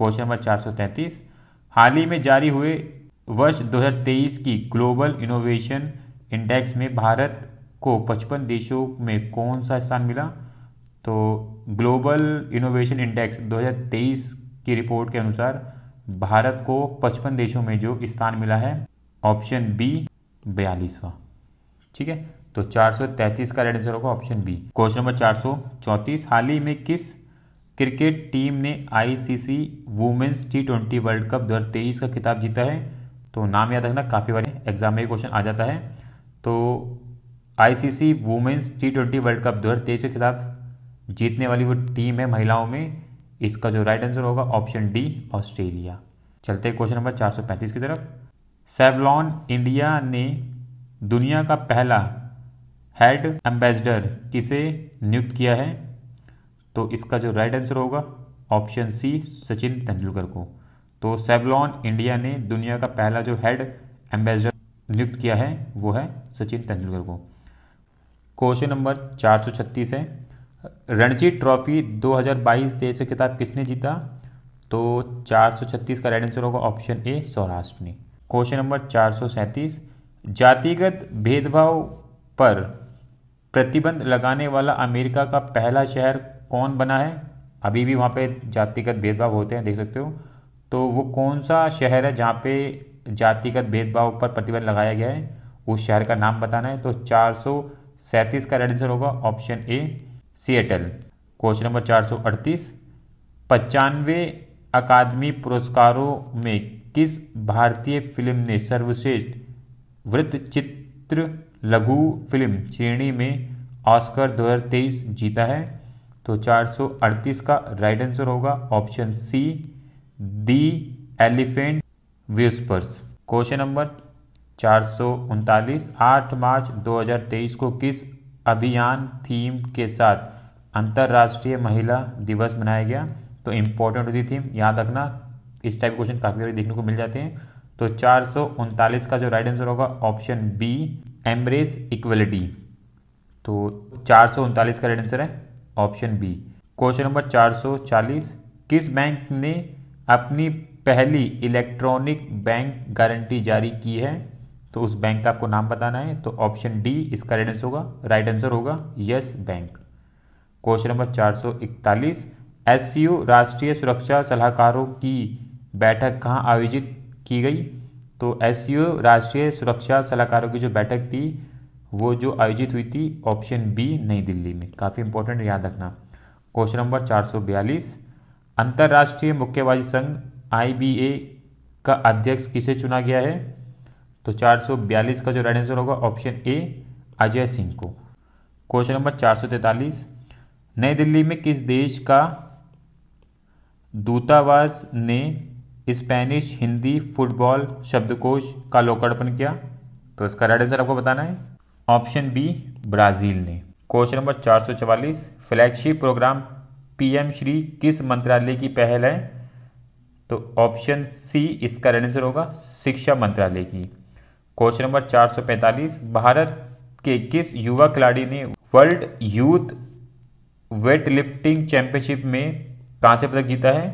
क्वेश्चन नंबर 433 हाल ही में जारी हुए वर्ष 2023 की ग्लोबल इनोवेशन इंडेक्स में भारत को 55 देशों में कौन सा स्थान मिला तो ग्लोबल इनोवेशन इंडेक्स 2023 की रिपोर्ट के अनुसार भारत को 55 देशों में जो स्थान मिला है ऑप्शन बी बयालीसवा ठीक है तो 433 का राइट आंसर होगा ऑप्शन बी क्वेश्चन नंबर चार हाल ही में किस क्रिकेट टीम ने ICC women's T twenty world cup दो का खिताब जीता है तो नाम याद रखना काफ़ी बार एग्जाम में क्वेश्चन आ जाता है तो ICC women's T twenty world cup दो का खिताब जीतने वाली वो टीम है महिलाओं में इसका जो राइट आंसर होगा ऑप्शन डी ऑस्ट्रेलिया चलते क्वेश्चन नंबर 435 की तरफ सेवलॉन इंडिया ने दुनिया का पहला हेड एम्बेसडर किसे नियुक्त किया है तो इसका जो राइट आंसर होगा ऑप्शन सी सचिन तेंदुलकर को तो सेवलॉन इंडिया ने दुनिया का पहला जो हेड एम्बेसडर नियुक्त किया है वो है सचिन तेंदुलकर को क्वेश्चन नंबर 436 है रणजी ट्रॉफी 2022-23 खिताब किसने जीता तो 436 का राइट आंसर होगा ऑप्शन ए सौराष्ट्र ने क्वेश्चन नंबर चार जातिगत भेदभाव पर प्रतिबंध लगाने वाला अमेरिका का पहला शहर कौन बना है अभी भी वहाँ पे जातिगत भेदभाव होते हैं देख सकते हो तो वो कौन सा शहर है जहाँ पे जातिगत भेदभाव पर प्रतिबंध लगाया गया है उस शहर का नाम बताना है तो चार का राइट आंसर होगा option A Seattle question number चार सौ अड़तीस पचानवे अकादमी पुरस्कारों में किस भारतीय फिल्म ने सर्वश्रेष्ठ वृत्तचित्र लघु फिल्म श्रेणी में ऑस्कर 2023 जीता है तो 438 का राइट आंसर होगा option C the elephant whisperers question number चार आठ मार्च 2023 को किस अभियान थीम के साथ अंतर्राष्ट्रीय महिला दिवस मनाया गया तो इम्पोर्टेंट होती थीम याद रखना इस टाइप के क्वेश्चन काफ़ी सारे देखने को मिल जाते हैं तो चार का जो राइट आंसर होगा ऑप्शन बी एमरेस इक्वलिटी तो चार का राइट आंसर है ऑप्शन बी क्वेश्चन नंबर 440 किस बैंक ने अपनी पहली इलेक्ट्रॉनिक बैंक गारंटी जारी की है तो उस बैंक का आपको नाम बताना है तो ऑप्शन डी इसका राइट आंसर होगा राइट आंसर होगा Yes Bank question number 441 SCO राष्ट्रीय सुरक्षा सलाहकारों की बैठक कहाँ आयोजित की गई तो एससीयू राष्ट्रीय सुरक्षा सलाहकारों की जो बैठक थी वो जो आयोजित हुई थी ऑप्शन बी नई दिल्ली में काफ़ी इंपॉर्टेंट याद रखना क्वेश्चन नंबर 442 अंतर्राष्ट्रीय मुक्केबाजी संघ आई का अध्यक्ष किसे चुना गया है तो 442 का जो राइट आंसर होगा ऑप्शन ए अजय सिंह को क्वेश्चन नंबर 443 नई दिल्ली में किस देश का दूतावास ने स्पेनिश हिंदी फुटबॉल शब्दकोश का लोकार्पण किया तो इसका राइट आंसर आपको बताना है ऑप्शन बी ब्राज़ील ने question number 444 flagship program PM Shri किस मंत्रालय की पहल है तो ऑप्शन सी इसका राइट आंसर होगा शिक्षा मंत्रालय की क्वेश्चन नंबर 445 भारत के किस युवा खिलाड़ी ने world youth weightlifting championship में कांस्य पदक जीता है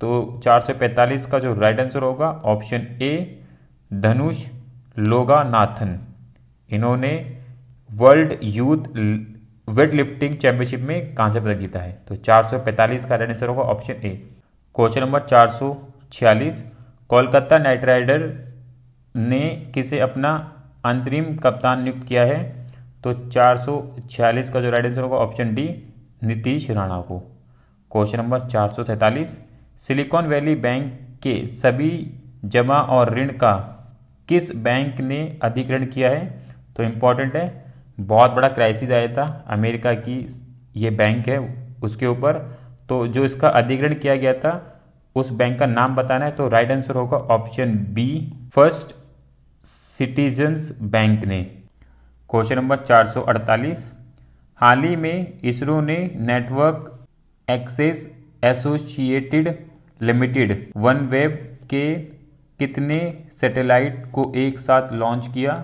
तो 445 का जो राइट आंसर होगा ऑप्शन ए धनुष लोगानाथन इन्होंने world youth weightlifting championship में कांस्य पदक जीता है तो 445 का राइट आंसर होगा option A question number 446 Kolkata knight rider ने किसे अपना अंतरिम कप्तान नियुक्त किया है तो 446 का जो राइट आंसर होगा ऑप्शन डी नीतीश राणा को क्वेश्चन नंबर चार सिलिकॉन वैली बैंक के सभी जमा और ऋण का किस बैंक ने अधिग्रहण किया है तो इम्पॉर्टेंट है बहुत बड़ा क्राइसिस आया था अमेरिका की ये बैंक है उसके ऊपर तो जो इसका अधिग्रहण किया गया था उस बैंक का नाम बताना है तो राइट आंसर होगा option B first citizens bank ने क्वेश्चन नंबर 448 हाल ही में इसरो ने network access associated limited one web के कितने सैटेलाइट को एक साथ लॉन्च किया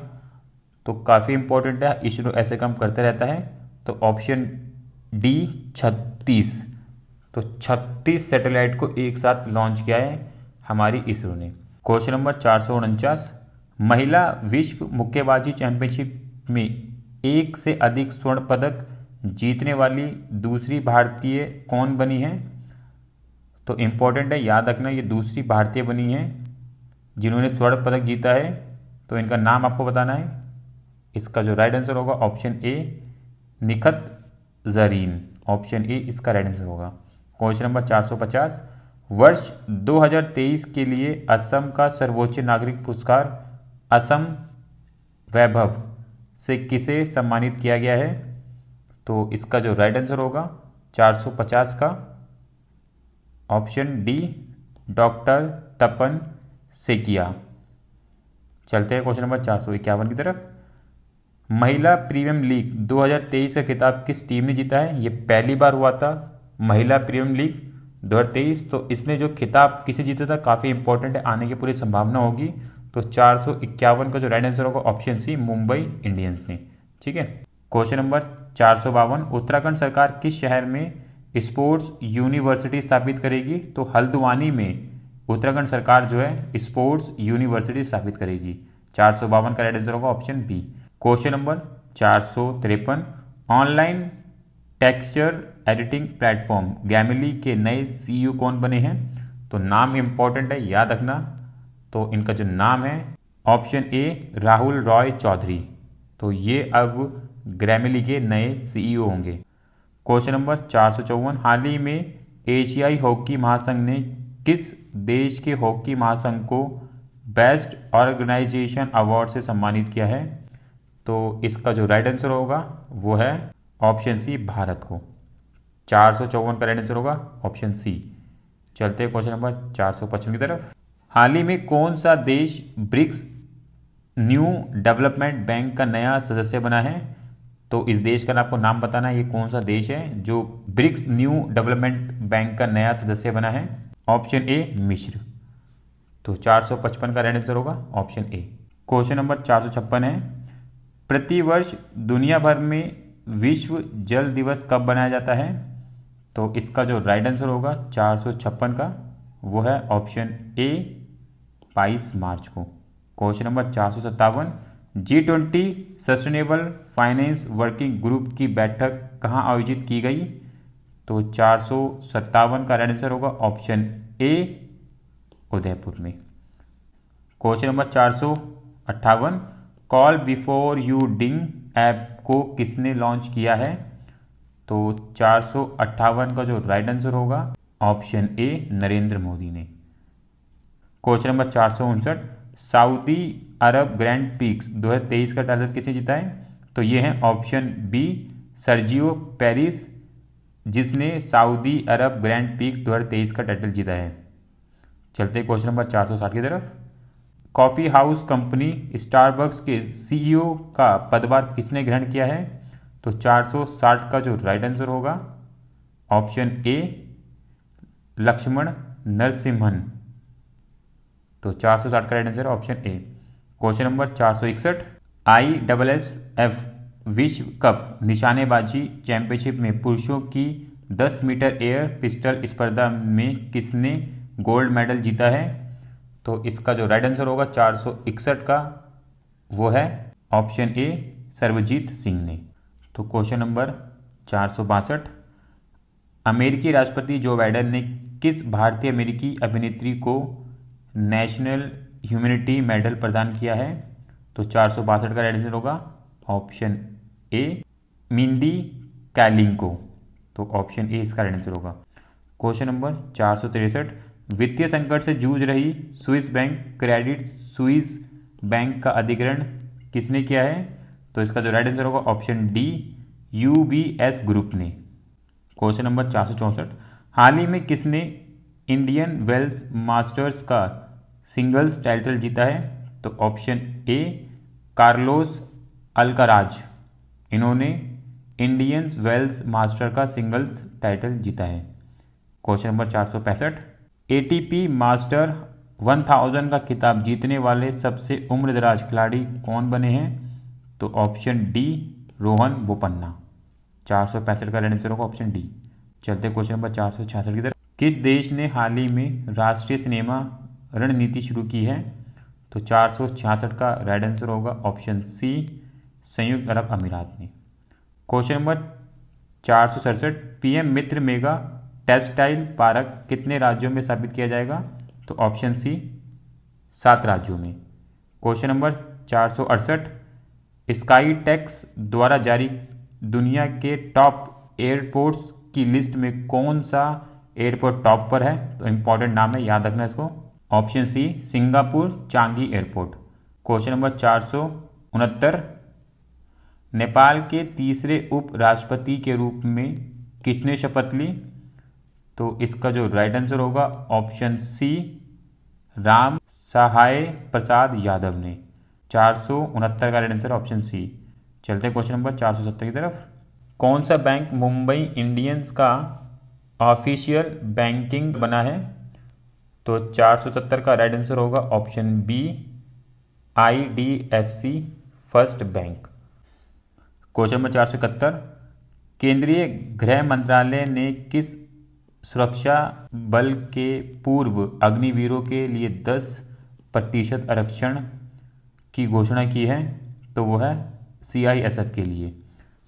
तो काफ़ी इंपॉर्टेंट है इसरो ऐसे काम करते रहता है तो ऑप्शन डी छत्तीस तो छत्तीस सैटेलाइट को एक साथ लॉन्च किया है हमारी इसरो ने क्वेश्चन नंबर चार सौ उनचास महिला विश्व मुक्केबाजी चैंपियनशिप में एक से अधिक स्वर्ण पदक जीतने वाली दूसरी भारतीय कौन बनी है तो इम्पोर्टेंट है याद रखना ये दूसरी भारतीय बनी है जिन्होंने स्वर्ण पदक जीता है तो इनका नाम आपको बताना है इसका जो राइट आंसर होगा option A Nikhat Zareen option A इसका राइट आंसर होगा क्वेश्चन नंबर 450 वर्ष 2023 के लिए असम का सर्वोच्च नागरिक पुरस्कार असम वैभव से किसे सम्मानित किया गया है तो इसका जो राइट आंसर होगा 450 का option D doctor Tapan Saikia चलते हैं क्वेश्चन नंबर चार सौ इक्यावन की तरफ महिला प्रीमियम लीग 2023 का खिताब किस टीम ने जीता है यह पहली बार हुआ था महिला प्रीमियम लीग 2023 तो इसमें जो खिताब किसे जीता था काफ़ी इंपॉर्टेंट है आने की पूरी संभावना होगी तो चार सौ इक्यावन का जो राइट आंसर होगा ऑप्शन सी मुंबई इंडियंस ने ठीक है क्वेश्चन नंबर चार सौ बावन उत्तराखंड सरकार किस शहर में स्पोर्ट्स यूनिवर्सिटी स्थापित करेगी तो हल्द्वानी में उत्तराखंड सरकार जो है स्पोर्ट्स यूनिवर्सिटी स्थापित करेगी चार सौ बावन का राइट आंसर होगा ऑप्शन बी क्वेश्चन नंबर चार सौ तिरपन online texture editing platform Grammarly के नए सीईओ e कौन बने हैं तो नाम इंपॉर्टेंट है याद रखना तो इनका जो नाम है ऑप्शन ए राहुल रॉय चौधरी तो ये अब ग्रैमिली के नए सीईओ e होंगे क्वेश्चन नंबर चार सौ चौवन हाल ही में एशियाई हॉकी महासंघ ने किस देश के हॉकी महासंघ को बेस्ट ऑर्गेनाइजेशन अवार्ड से सम्मानित किया है तो इसका जो राइट आंसर होगा वो है ऑप्शन सी भारत को चार सौ चौवन का राइट आंसर होगा ऑप्शन सी चलते हैं क्वेश्चन नंबर चार सौ पचपन की तरफ हाल ही में कौन सा देश ब्रिक्स न्यू डेवलपमेंट बैंक का नया सदस्य बना है तो इस देश का आपको नाम बताना है ये कौन सा देश है जो ब्रिक्स न्यू डेवलपमेंट बैंक का नया सदस्य बना है ऑप्शन ए मिश्र तो 455 का राइट आंसर होगा ऑप्शन ए क्वेश्चन नंबर चार है प्रतिवर्ष दुनिया भर में विश्व जल दिवस कब मनाया जाता है तो इसका जो राइट आंसर होगा चार का वो है ऑप्शन ए बाईस मार्च को क्वेश्चन नंबर चार सौ सत्तावन G twenty sustainable finance working group की बैठक कहाँ आयोजित की गई तो चार सौ सत्तावन का राइट आंसर होगा ऑप्शन ए उदयपुर में क्वेश्चन नंबर चार सौ अट्ठावन call before you dig app को किसने लॉन्च किया है तो चार सौ अट्ठावन का जो राइट आंसर होगा ऑप्शन ए नरेंद्र मोदी ने क्वेश्चन नंबर चार सौ उनसठ सऊदी अरब ग्रैंड पीक्स तेईस का टाइटल किसने जीता है तो ये है ऑप्शन बी सर्जियो पेरिस जिसने सऊदी अरब ग्रैंड दो हज़ार तेईस का टाइटल जीता है चलते क्वेश्चन नंबर चार सौ साठ की तरफ कॉफ़ी हाउस कंपनी स्टारबक्स के सीईओ का पदभार किसने ग्रहण किया है तो 460 का जो राइट आंसर होगा ऑप्शन ए लक्ष्मण नरसिम्हन तो 460 का right answer option A question number चार आई डबल एस एफ विश्व कप निशानेबाजी चैंपियनशिप में पुरुषों की 10 मीटर एयर पिस्टल स्पर्धा में किसने गोल्ड मेडल जीता है तो इसका जो राइट आंसर होगा चार का वो है ऑप्शन ए सर्वजीत सिंह ने तो क्वेश्चन नंबर चार अमेरिकी राष्ट्रपति जो बाइडन ने किस भारतीय अमेरिकी अभिनेत्री को नेशनल ह्यूमिनिटी मेडल प्रदान किया है तो चार सौ बासठ का राइट आंसर होगा ऑप्शन ए मिंडी कैलिंको तो ऑप्शन ए इसका राइट आंसर होगा क्वेश्चन नंबर चार सौ तिरसठ वित्तीय संकट से जूझ रही Swiss bank Credit Suisse bank का अधिग्रहण किसने किया है तो इसका जो राइट आंसर होगा option D U B S group ने क्वेश्चन नंबर चार सौ हाल ही में किसने इंडियन वेल्स मास्टर्स का सिंगल्स टाइटल जीता है तो ऑप्शन ए कार्लोस अलकराज इन्होंने इंडियन वेल्स मास्टर का सिंगल्स टाइटल जीता है क्वेश्चन नंबर चार सौ पैंसठ A T P master one thousand का खिताब जीतने वाले सबसे उम्रदराज खिलाड़ी कौन बने हैं तो ऑप्शन डी रोहन बोपन्ना चार सौ पैंसठ का राइट होगा ऑप्शन डी चलते क्वेश्चन नंबर चार सौ छियासठ की तरफ किस देश ने हाल ही में राष्ट्रीय सिनेमा रणनीति शुरू की है तो चार का राइट आंसर होगा ऑप्शन सी संयुक्त अरब अमीरात ने क्वेश्चन नंबर चार सौ सड़सठ PM Mitra mega textile park कितने राज्यों में स्थापित किया जाएगा तो ऑप्शन सी सात राज्यों में क्वेश्चन नंबर चार सौ अड़सठ स्काई टैक्स द्वारा जारी दुनिया के टॉप एयरपोर्ट्स की लिस्ट में कौन सा एयरपोर्ट टॉप पर है तो इंपॉर्टेंट नाम है याद रखना इसको option C Singapore Changi airport question number चार सौ उनहत्तर नेपाल के तीसरे उपराष्ट्रपति के रूप में किसने शपथ ली तो इसका जो राइट आंसर होगा ऑप्शन सी राम सहाय प्रसाद यादव ने चार सौ उनहत्तर का राइट आंसर ऑप्शन सी चलते क्वेश्चन नंबर चार सौ सत्तर की तरफ कौन सा बैंक मुंबई इंडियंस का ऑफिशियल बैंकिंग बना है तो 470 का राइट आंसर होगा option B I D F C first bank question number चार सौ इकहत्तर केंद्रीय गृह मंत्रालय ने किस सुरक्षा बल के पूर्व अग्निवीरों के लिए 10 प्रतिशत आरक्षण की घोषणा की है तो वो है सी आई एस एफ के लिए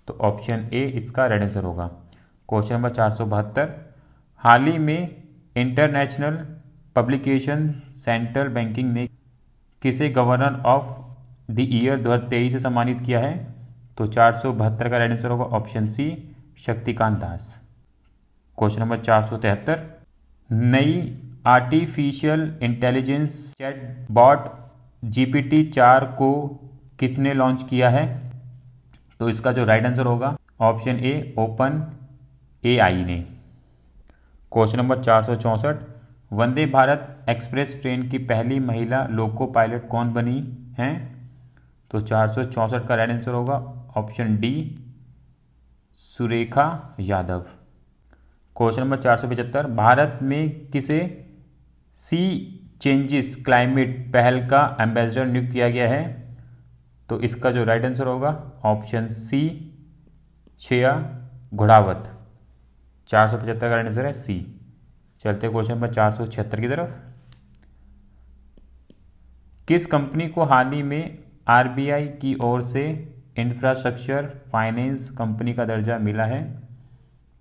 तो ऑप्शन ए इसका राइट आंसर होगा क्वेश्चन नंबर चार सौ बहत्तर हाल ही में इंटरनेशनल पब्लिकेशन सेंट्रल बैंकिंग ने किसे गवर्नर ऑफ द ईयर तेईस से सम्मानित किया है तो चार सौ बहत्तर का राइट आंसर होगा option C Shaktikanta Das question number चार सौ तिहत्तर नई artificial intelligence chat bot GPT चार को किसने लॉन्च किया है तो इसका जो राइट आंसर होगा option A open A I ने क्वेश्चन नंबर चार सौ चौंसठ वंदे भारत एक्सप्रेस ट्रेन की पहली महिला लोको पायलट कौन बनी हैं तो चार सौ चौंसठ का राइट आंसर होगा option D Surekha Yadav question number चार सौ पचहत्तर भारत में किसे सी चेंजेस क्लाइमेट पहल का एम्बेसडर नियुक्त किया गया है तो इसका जो राइट आंसर होगा ऑप्शन सी श्रेया घुड़ावत चार सौ पचहत्तर का आंसर है सी चलते क्वेश्चन नंबर चार सौ छिहत्तर की तरफ किस कंपनी को हाल ही में आरबीआई की ओर से इंफ्रास्ट्रक्चर फाइनेंस कंपनी का दर्जा मिला है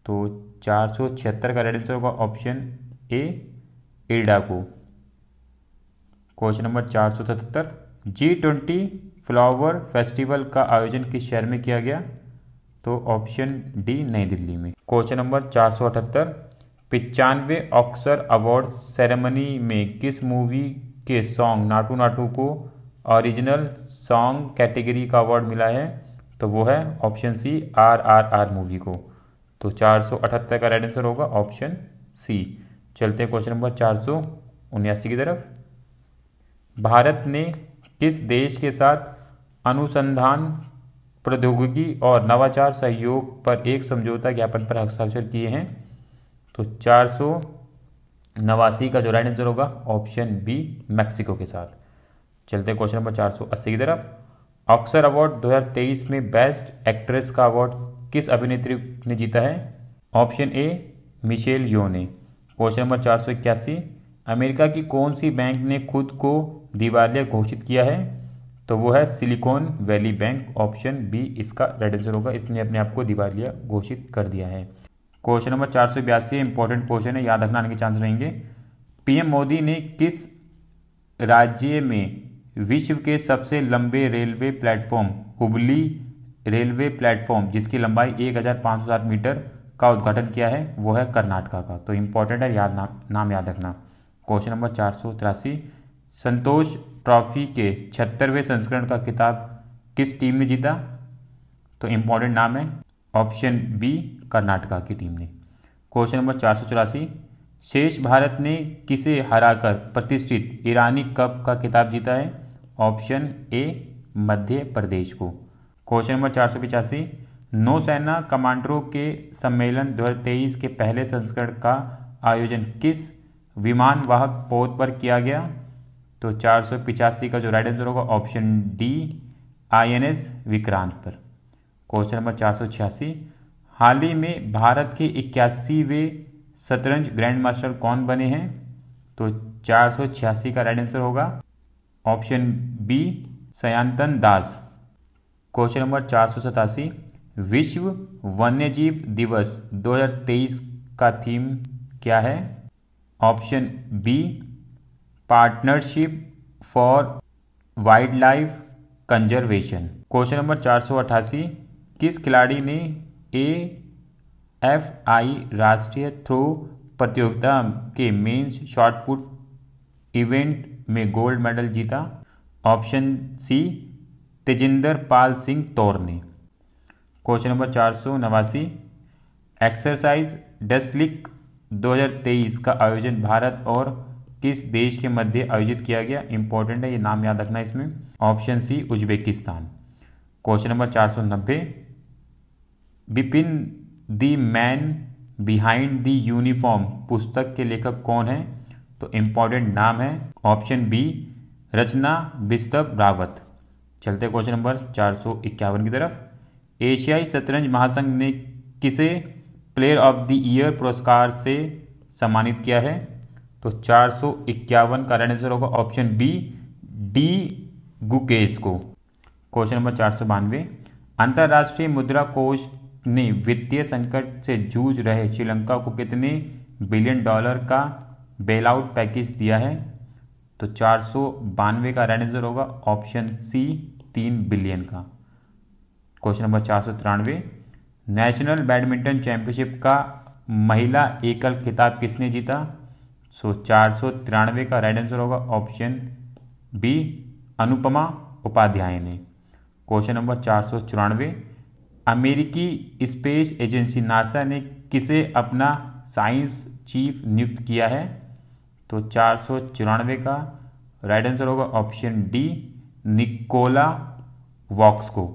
तो चार सौ छिहत्तर का आंसर होगा ऑप्शन ए इडा को क्वेश्चन नंबर चार सौ सतहत्तर जी ट्वेंटी फ्लावर फेस्टिवल का आयोजन किस शहर में किया गया तो ऑप्शन डी नई दिल्ली में क्वेश्चन नंबर चार सौ अठहत्तर पिचानवे ऑक्सर अवार्ड सेरेमनी में किस मूवी के सॉन्ग नाटू नाटू को ओरिजिनल सॉन्ग कैटेगरी का अवार्ड मिला है तो वो है option C R are R movie को तो चार सौ अठहत्तर का राइट आंसर होगा ऑप्शन सी चलते हैं क्वेश्चन नंबर चार सौ उन्यासी की तरफ भारत ने किस देश के साथ अनुसंधान प्रौद्योगिकी और नवाचार सहयोग पर एक समझौता ज्ञापन पर हस्ताक्षर किए हैं तो चार सौ नवासी का जो राइट आंसर होगा ऑप्शन बी मैक्सिको के साथ चलते क्वेश्चन नंबर चार सौ अस्सी की तरफ ऑक्सर अवार्ड 2023 में बेस्ट एक्ट्रेस का अवार्ड किस अभिनेत्री ने जीता है ऑप्शन ए मिशेल यो ने क्वेश्चन नंबर चार सौ इक्यासी अमेरिका की कौन सी बैंक ने खुद को दिवालिया घोषित किया है तो वो है Silicon Valley bank option B इसका राइट आंसर होगा इसने अपने आप को दिवालिया घोषित कर दिया है क्वेश्चन नंबर चार सौ बयासी इंपॉर्टेंट क्वेश्चन है याद रखना आने के चांस रहेंगे पीएम मोदी ने किस राज्य में विश्व के सबसे लंबे railway platform Hubli railway platform जिसकी लंबाई एक हज़ार मीटर का उद्घाटन किया है वो है कर्नाटका का तो इंपॉर्टेंट है याद ना, नाम याद रखना क्वेश्चन नंबर चार सौ तिरासी संतोष ट्रॉफी के छहत्तरवें संस्करण का खिताब किस टीम ने जीता तो इम्पोर्टेंट नाम है ऑप्शन बी कर्नाटका की टीम ने क्वेश्चन नंबर चार सौ चौरासी शेष भारत ने किसे हराकर प्रतिष्ठित ईरानी कप का खिताब जीता है ऑप्शन ए मध्य प्रदेश को क्वेश्चन नंबर चार सौ पिचासी नौसेना कमांडरों के सम्मेलन दो के पहले संस्करण का आयोजन किस विमानवाहक पोत पर किया गया तो चार सौ पिचासी का जो राइट आंसर होगा option D I N S Vikrant पर क्वेश्चन नंबर चार सौ छियासी हाल ही में भारत के इक्यासीवे शतरंज ग्रैंड मास्टर कौन बने हैं तो चार सौ छियासी का राइट आंसर होगा option B Sayantan Das question number चार सौ सतासी विश्व वन्यजीव दिवस 2023 का थीम क्या है option B partnership for wildlife conservation question number चार सौ अट्ठासी किस खिलाड़ी ने ए एफ आई राष्ट्रीय थ्रो प्रतियोगिता के मेंस शॉर्टपुट इवेंट में गोल्ड मेडल जीता ऑप्शन सी तेजिंदर पाल सिंह तौर ने क्वेश्चन नंबर चार सौ नवासी एक्सरसाइज डेस्क्लिक 2023 का आयोजन भारत और किस देश के मध्य आयोजित किया गया इंपॉर्टेंट है ये नाम याद रखना इसमें option C Uzbekistan question number चार सौ नब्बे Bipin the man behind the uniform पुस्तक के लेखक कौन है तो इंपॉर्टेंट नाम है ऑप्शन बी रचना बिस्तव रावत चलते क्वेश्चन नंबर चार सौ इक्यावन की तरफ एशियाई शतरंज महासंघ ने किसे प्लेयर ऑफ द ईयर पुरस्कार से सम्मानित किया है तो चार सौ इक्यावन का राइट आंसर होगा ऑप्शन बी डी गुकेश को क्वेश्चन नंबर चार सौ बानवे अंतर्राष्ट्रीय मुद्रा कोष ने वित्तीय संकट से जूझ रहे श्रीलंका को कितने बिलियन डॉलर का बेलआउट पैकेज दिया है तो चार सौ बानवे का राइट आंसर होगा ऑप्शन सी तीन बिलियन का क्वेश्चन नंबर चार सौ तिरानवे नेशनल बैडमिंटन चैंपियनशिप का महिला एकल खिताब किसने जीता सो चार सौ तिरानवे का राइट आंसर होगा ऑप्शन बी अनुपमा उपाध्याय ने क्वेश्चन नंबर चार सौ चौरानवे अमेरिकी स्पेस एजेंसी नासा ने किसे अपना साइंस चीफ नियुक्त किया है तो चार सौ चौरानवे का राइट आंसर होगा ऑप्शन डी निकोला वॉक्स को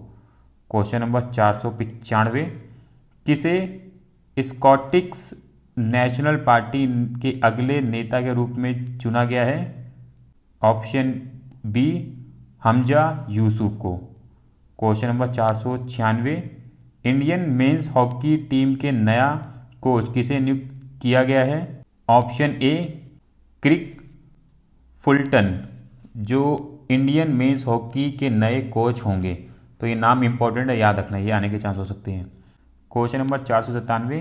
क्वेश्चन नंबर चार सौ पचानवे किसे स्कॉटिक्स हम्म। नेशनल पार्टी के अगले नेता के रूप में चुना गया है ऑप्शन बी हमजा यूसुफ को क्वेश्चन नंबर चार सौ छियानवे इंडियन मेंस हॉकी टीम के नया कोच किसे नियुक्त किया गया है ऑप्शन ए क्रिक फुलटन जो इंडियन मेंस हॉकी के नए कोच होंगे तो ये नाम इंपॉर्टेंट है याद रखना ये आने के चांस हो सकते हैं क्वेश्चन नंबर चार सौ सत्तानवे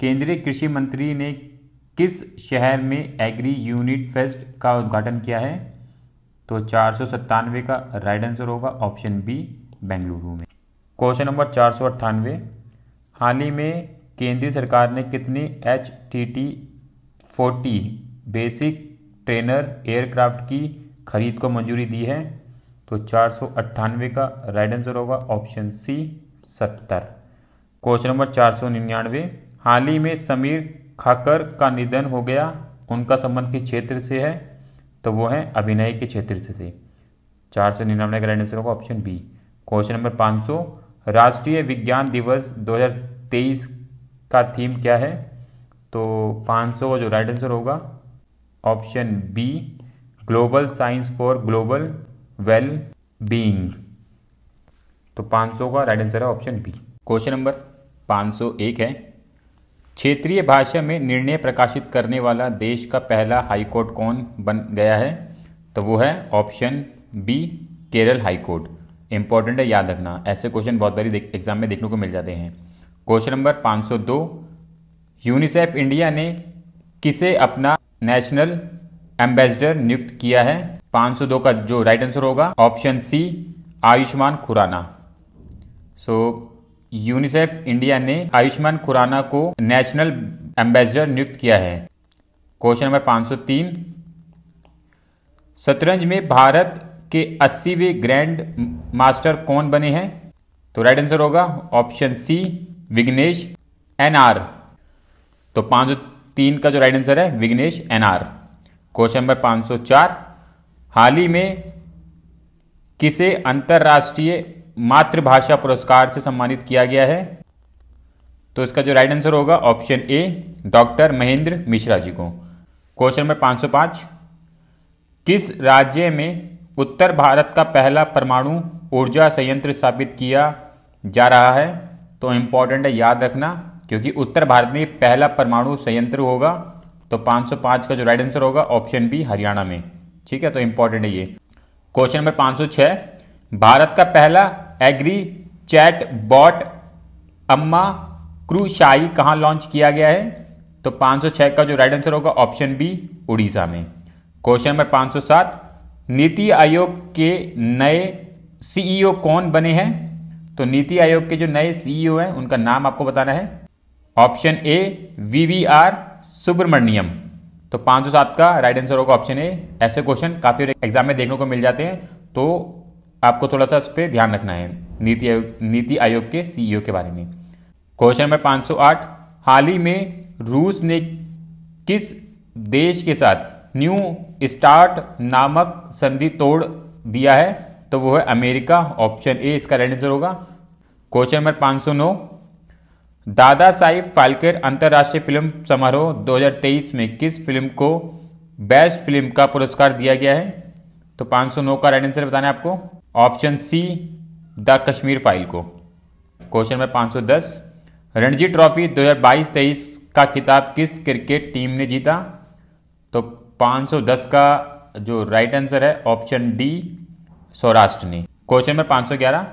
केंद्रीय कृषि मंत्री ने किस शहर में एग्री यूनिट फेस्ट का उद्घाटन किया है तो चार सौ सत्तानवे का राइट आंसर होगा ऑप्शन बी बेंगलुरु में क्वेश्चन नंबर चार सौ अट्ठानवे हाल ही में केंद्रीय सरकार ने कितनी H T T forty basic trainer aircraft की खरीद को मंजूरी दी है तो चार सौ अट्ठानवे का राइट आंसर होगा ऑप्शन सी सत्तर क्वेश्चन नंबर चार सौ निन्यानवे हाल ही में समीर खाकर का निधन हो गया उनका संबंध किस क्षेत्र से है तो वो है अभिनय के क्षेत्र से थे चार सौ निन्यानवे का राइट आंसर होगा ऑप्शन बी क्वेश्चन नंबर पाँच सौ राष्ट्रीय विज्ञान दिवस 2023 का थीम क्या है तो 500 का जो राइट आंसर होगा option B global science for global well being तो 500 का राइट आंसर है ऑप्शन बी क्वेश्चन नंबर 501 है क्षेत्रीय भाषा में निर्णय प्रकाशित करने वाला देश का पहला हाईकोर्ट कौन बन गया है तो वो है option B Kerala high court important है याद रखना ऐसे क्वेश्चन बहुत बारी एग्जाम में देखने को मिल जाते हैं क्वेश्चन नंबर 502 यूनिसेफ इंडिया ने किसे अपना नेशनल एम्बेसडर नियुक्त किया है 502 का जो राइट आंसर होगा option C Ayushmann Khurrana so so, UNICEF India ने आयुष्मान खुराना को नेशनल एम्बेसडर नियुक्त किया है क्वेश्चन नंबर 503 शतरंज में भारत के 80वें ग्रैंड मास्टर कौन बने हैं तो राइट आंसर होगा ऑप्शन सी विघ्नेश आर तो 503 का जो राइट आंसर है विघ्नेश एनआर क्वेश्चन नंबर 504 हाल ही में किसे अंतर्राष्ट्रीय मातृभाषा पुरस्कार से सम्मानित किया गया है तो इसका जो राइट आंसर होगा option A doctor Mahendra Mishra ji को क्वेश्चन नंबर 505 किस राज्य में उत्तर भारत का पहला परमाणु ऊर्जा संयंत्र स्थापित किया जा रहा है तो इंपॉर्टेंट है याद रखना क्योंकि उत्तर भारत में पहला परमाणु संयंत्र होगा तो 505 का जो राइट आंसर होगा ऑप्शन बी हरियाणा में ठीक है तो इंपॉर्टेंट है ये क्वेश्चन नंबर 506 भारत का पहला एग्री चैट बॉट अम्मा क्रूशाई कहाँ लॉन्च किया गया है तो 506 का जो राइट आंसर होगा ऑप्शन बी उड़ीसा में क्वेश्चन नंबर 507 नीति आयोग के नए सीईओ e कौन बने हैं तो नीति आयोग के जो नए सीईओ e हैं उनका नाम आपको बताना है option A V V R Subramanyam तो 507 का राइट आंसर होगा ऑप्शन ए ऐसे क्वेश्चन काफ़ी एग्जाम में देखने को मिल जाते हैं तो आपको थोड़ा सा उस पर ध्यान रखना है नीति आयोग नीति आयोग के सीईओ e के बारे में क्वेश्चन नंबर 508 हाल ही में रूस ने किस देश के साथ न्यू स्टार्ट नामक संधि तोड़ दिया है तो वो है अमेरिका ऑप्शन ए इसका राइट आंसर होगा क्वेश्चन नंबर 509 दादा साहिब फाल्केर अंतर्राष्ट्रीय फिल्म समारोह 2023 में किस फिल्म को बेस्ट फिल्म का पुरस्कार दिया गया है तो 509 का राइट आंसर बताना है आपको option C the Kashmir file को क्वेश्चन नंबर 510 रणजी ट्रॉफी 2022-23 का खिताब किस क्रिकेट टीम ने जीता तो 510 का जो राइट आंसर है ऑप्शन डी सौराष्ट्र ने क्वेश्चन नंबर 511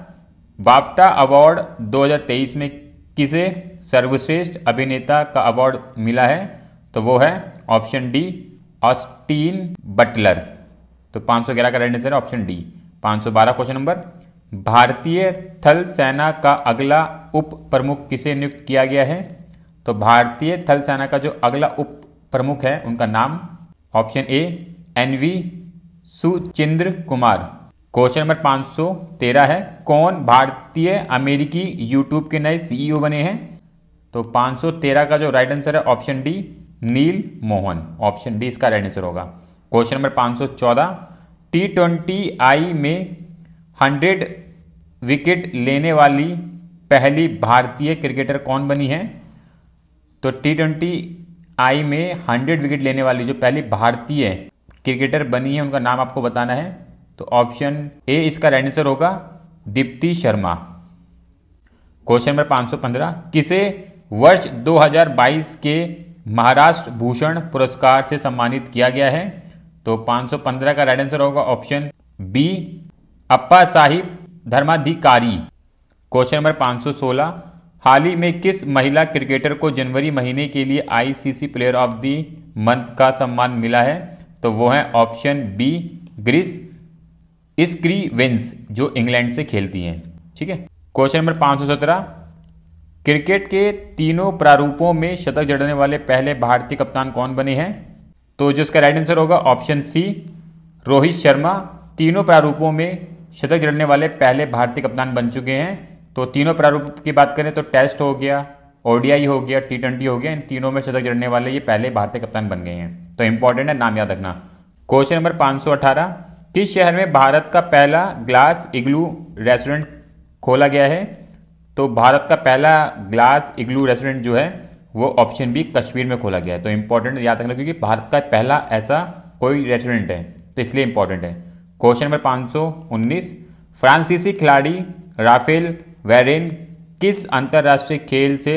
बाफ्टा अवार्ड 2023 में किसे सर्वश्रेष्ठ अभिनेता का अवार्ड मिला है तो वो है ऑप्शन डी ऑस्टीन बटलर तो 511 का राइट आंसर है ऑप्शन डी 512 क्वेश्चन नंबर भारतीय थल सेना का अगला उप प्रमुख किसे नियुक्त किया गया है तो भारतीय थल सेना का जो अगला उप प्रमुख है उनका नाम option A NV Suchindra Kumar question number 513 है कौन भारतीय अमेरिकी यूट्यूब के नए सीईओ e बने हैं तो 513 का जो राइट आंसर है option D Neal Mohan option D इसका राइट आंसर होगा question number 514 T twenty I में हंड्रेड विकेट लेने वाली पहली भारतीय क्रिकेटर कौन बनी है तो टी ट्वेंटी आई में हंड्रेड विकेट लेने वाली जो पहली भारतीय क्रिकेटर बनी है उनका नाम आपको बताना है तो ऑप्शन ए इसका राइट आंसर होगा दीप्ति शर्मा क्वेश्चन नंबर 515 किसे वर्ष 2022 के महाराष्ट्र भूषण पुरस्कार से सम्मानित किया गया है तो 515 का राइट आंसर होगा option B Appa Sahib Dharmadhikari question number 516 हाल ही में किस महिला क्रिकेटर को जनवरी महीने के लिए ICC player of the month का सम्मान मिला है तो वो है ऑप्शन बी ग्रीस स्क्रीवेंस जो इंग्लैंड से खेलती हैं ठीक है क्वेश्चन नंबर 517 क्रिकेट के तीनों प्रारूपों में शतक जड़ने वाले पहले भारतीय कप्तान कौन बने हैं तो जिसका राइट आंसर होगा ऑप्शन सी रोहित शर्मा तीनों प्रारूपों में शतक जड़ने वाले पहले भारतीय कप्तान बन चुके हैं तो तीनों प्रारूप की बात करें तो टेस्ट हो गया ओडीआई हो गया टी ट्वेंटी हो गया इन तीनों में शतक जड़ने वाले ये पहले भारतीय कप्तान बन गए हैं तो इंपॉर्टेंट है नाम याद रखना क्वेश्चन नंबर 518 किस शहर में भारत का पहला ग्लास इग्लू रेस्टोरेंट खोला गया है तो भारत का पहला ग्लास इग्लू रेस्टोरेंट जो है वो ऑप्शन भी कश्मीर में खोला गया है तो इंपॉर्टेंट याद रखना क्योंकि भारत का पहला ऐसा कोई रेस्टोरेंट है तो इसलिए इंपॉर्टेंट है क्वेश्चन नंबर 519 फ्रांसीसी खिलाड़ी राफेल वेरेन किस अंतर्राष्ट्रीय खेल से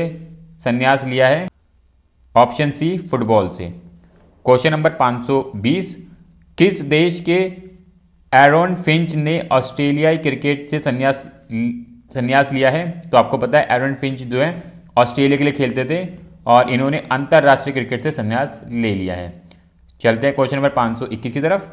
संन्यास लिया है ऑप्शन सी फुटबॉल से क्वेश्चन नंबर 520 किस देश के एरोन फिंच ने ऑस्ट्रेलियाई क्रिकेट से संन्यास संन्यास लिया है तो आपको पता है एरोन फिंच जो है ऑस्ट्रेलिया के लिए खेलते थे और इन्होंने अंतर्राष्ट्रीय क्रिकेट से संन्यास ले लिया है चलते हैं क्वेश्चन नंबर 521 की तरफ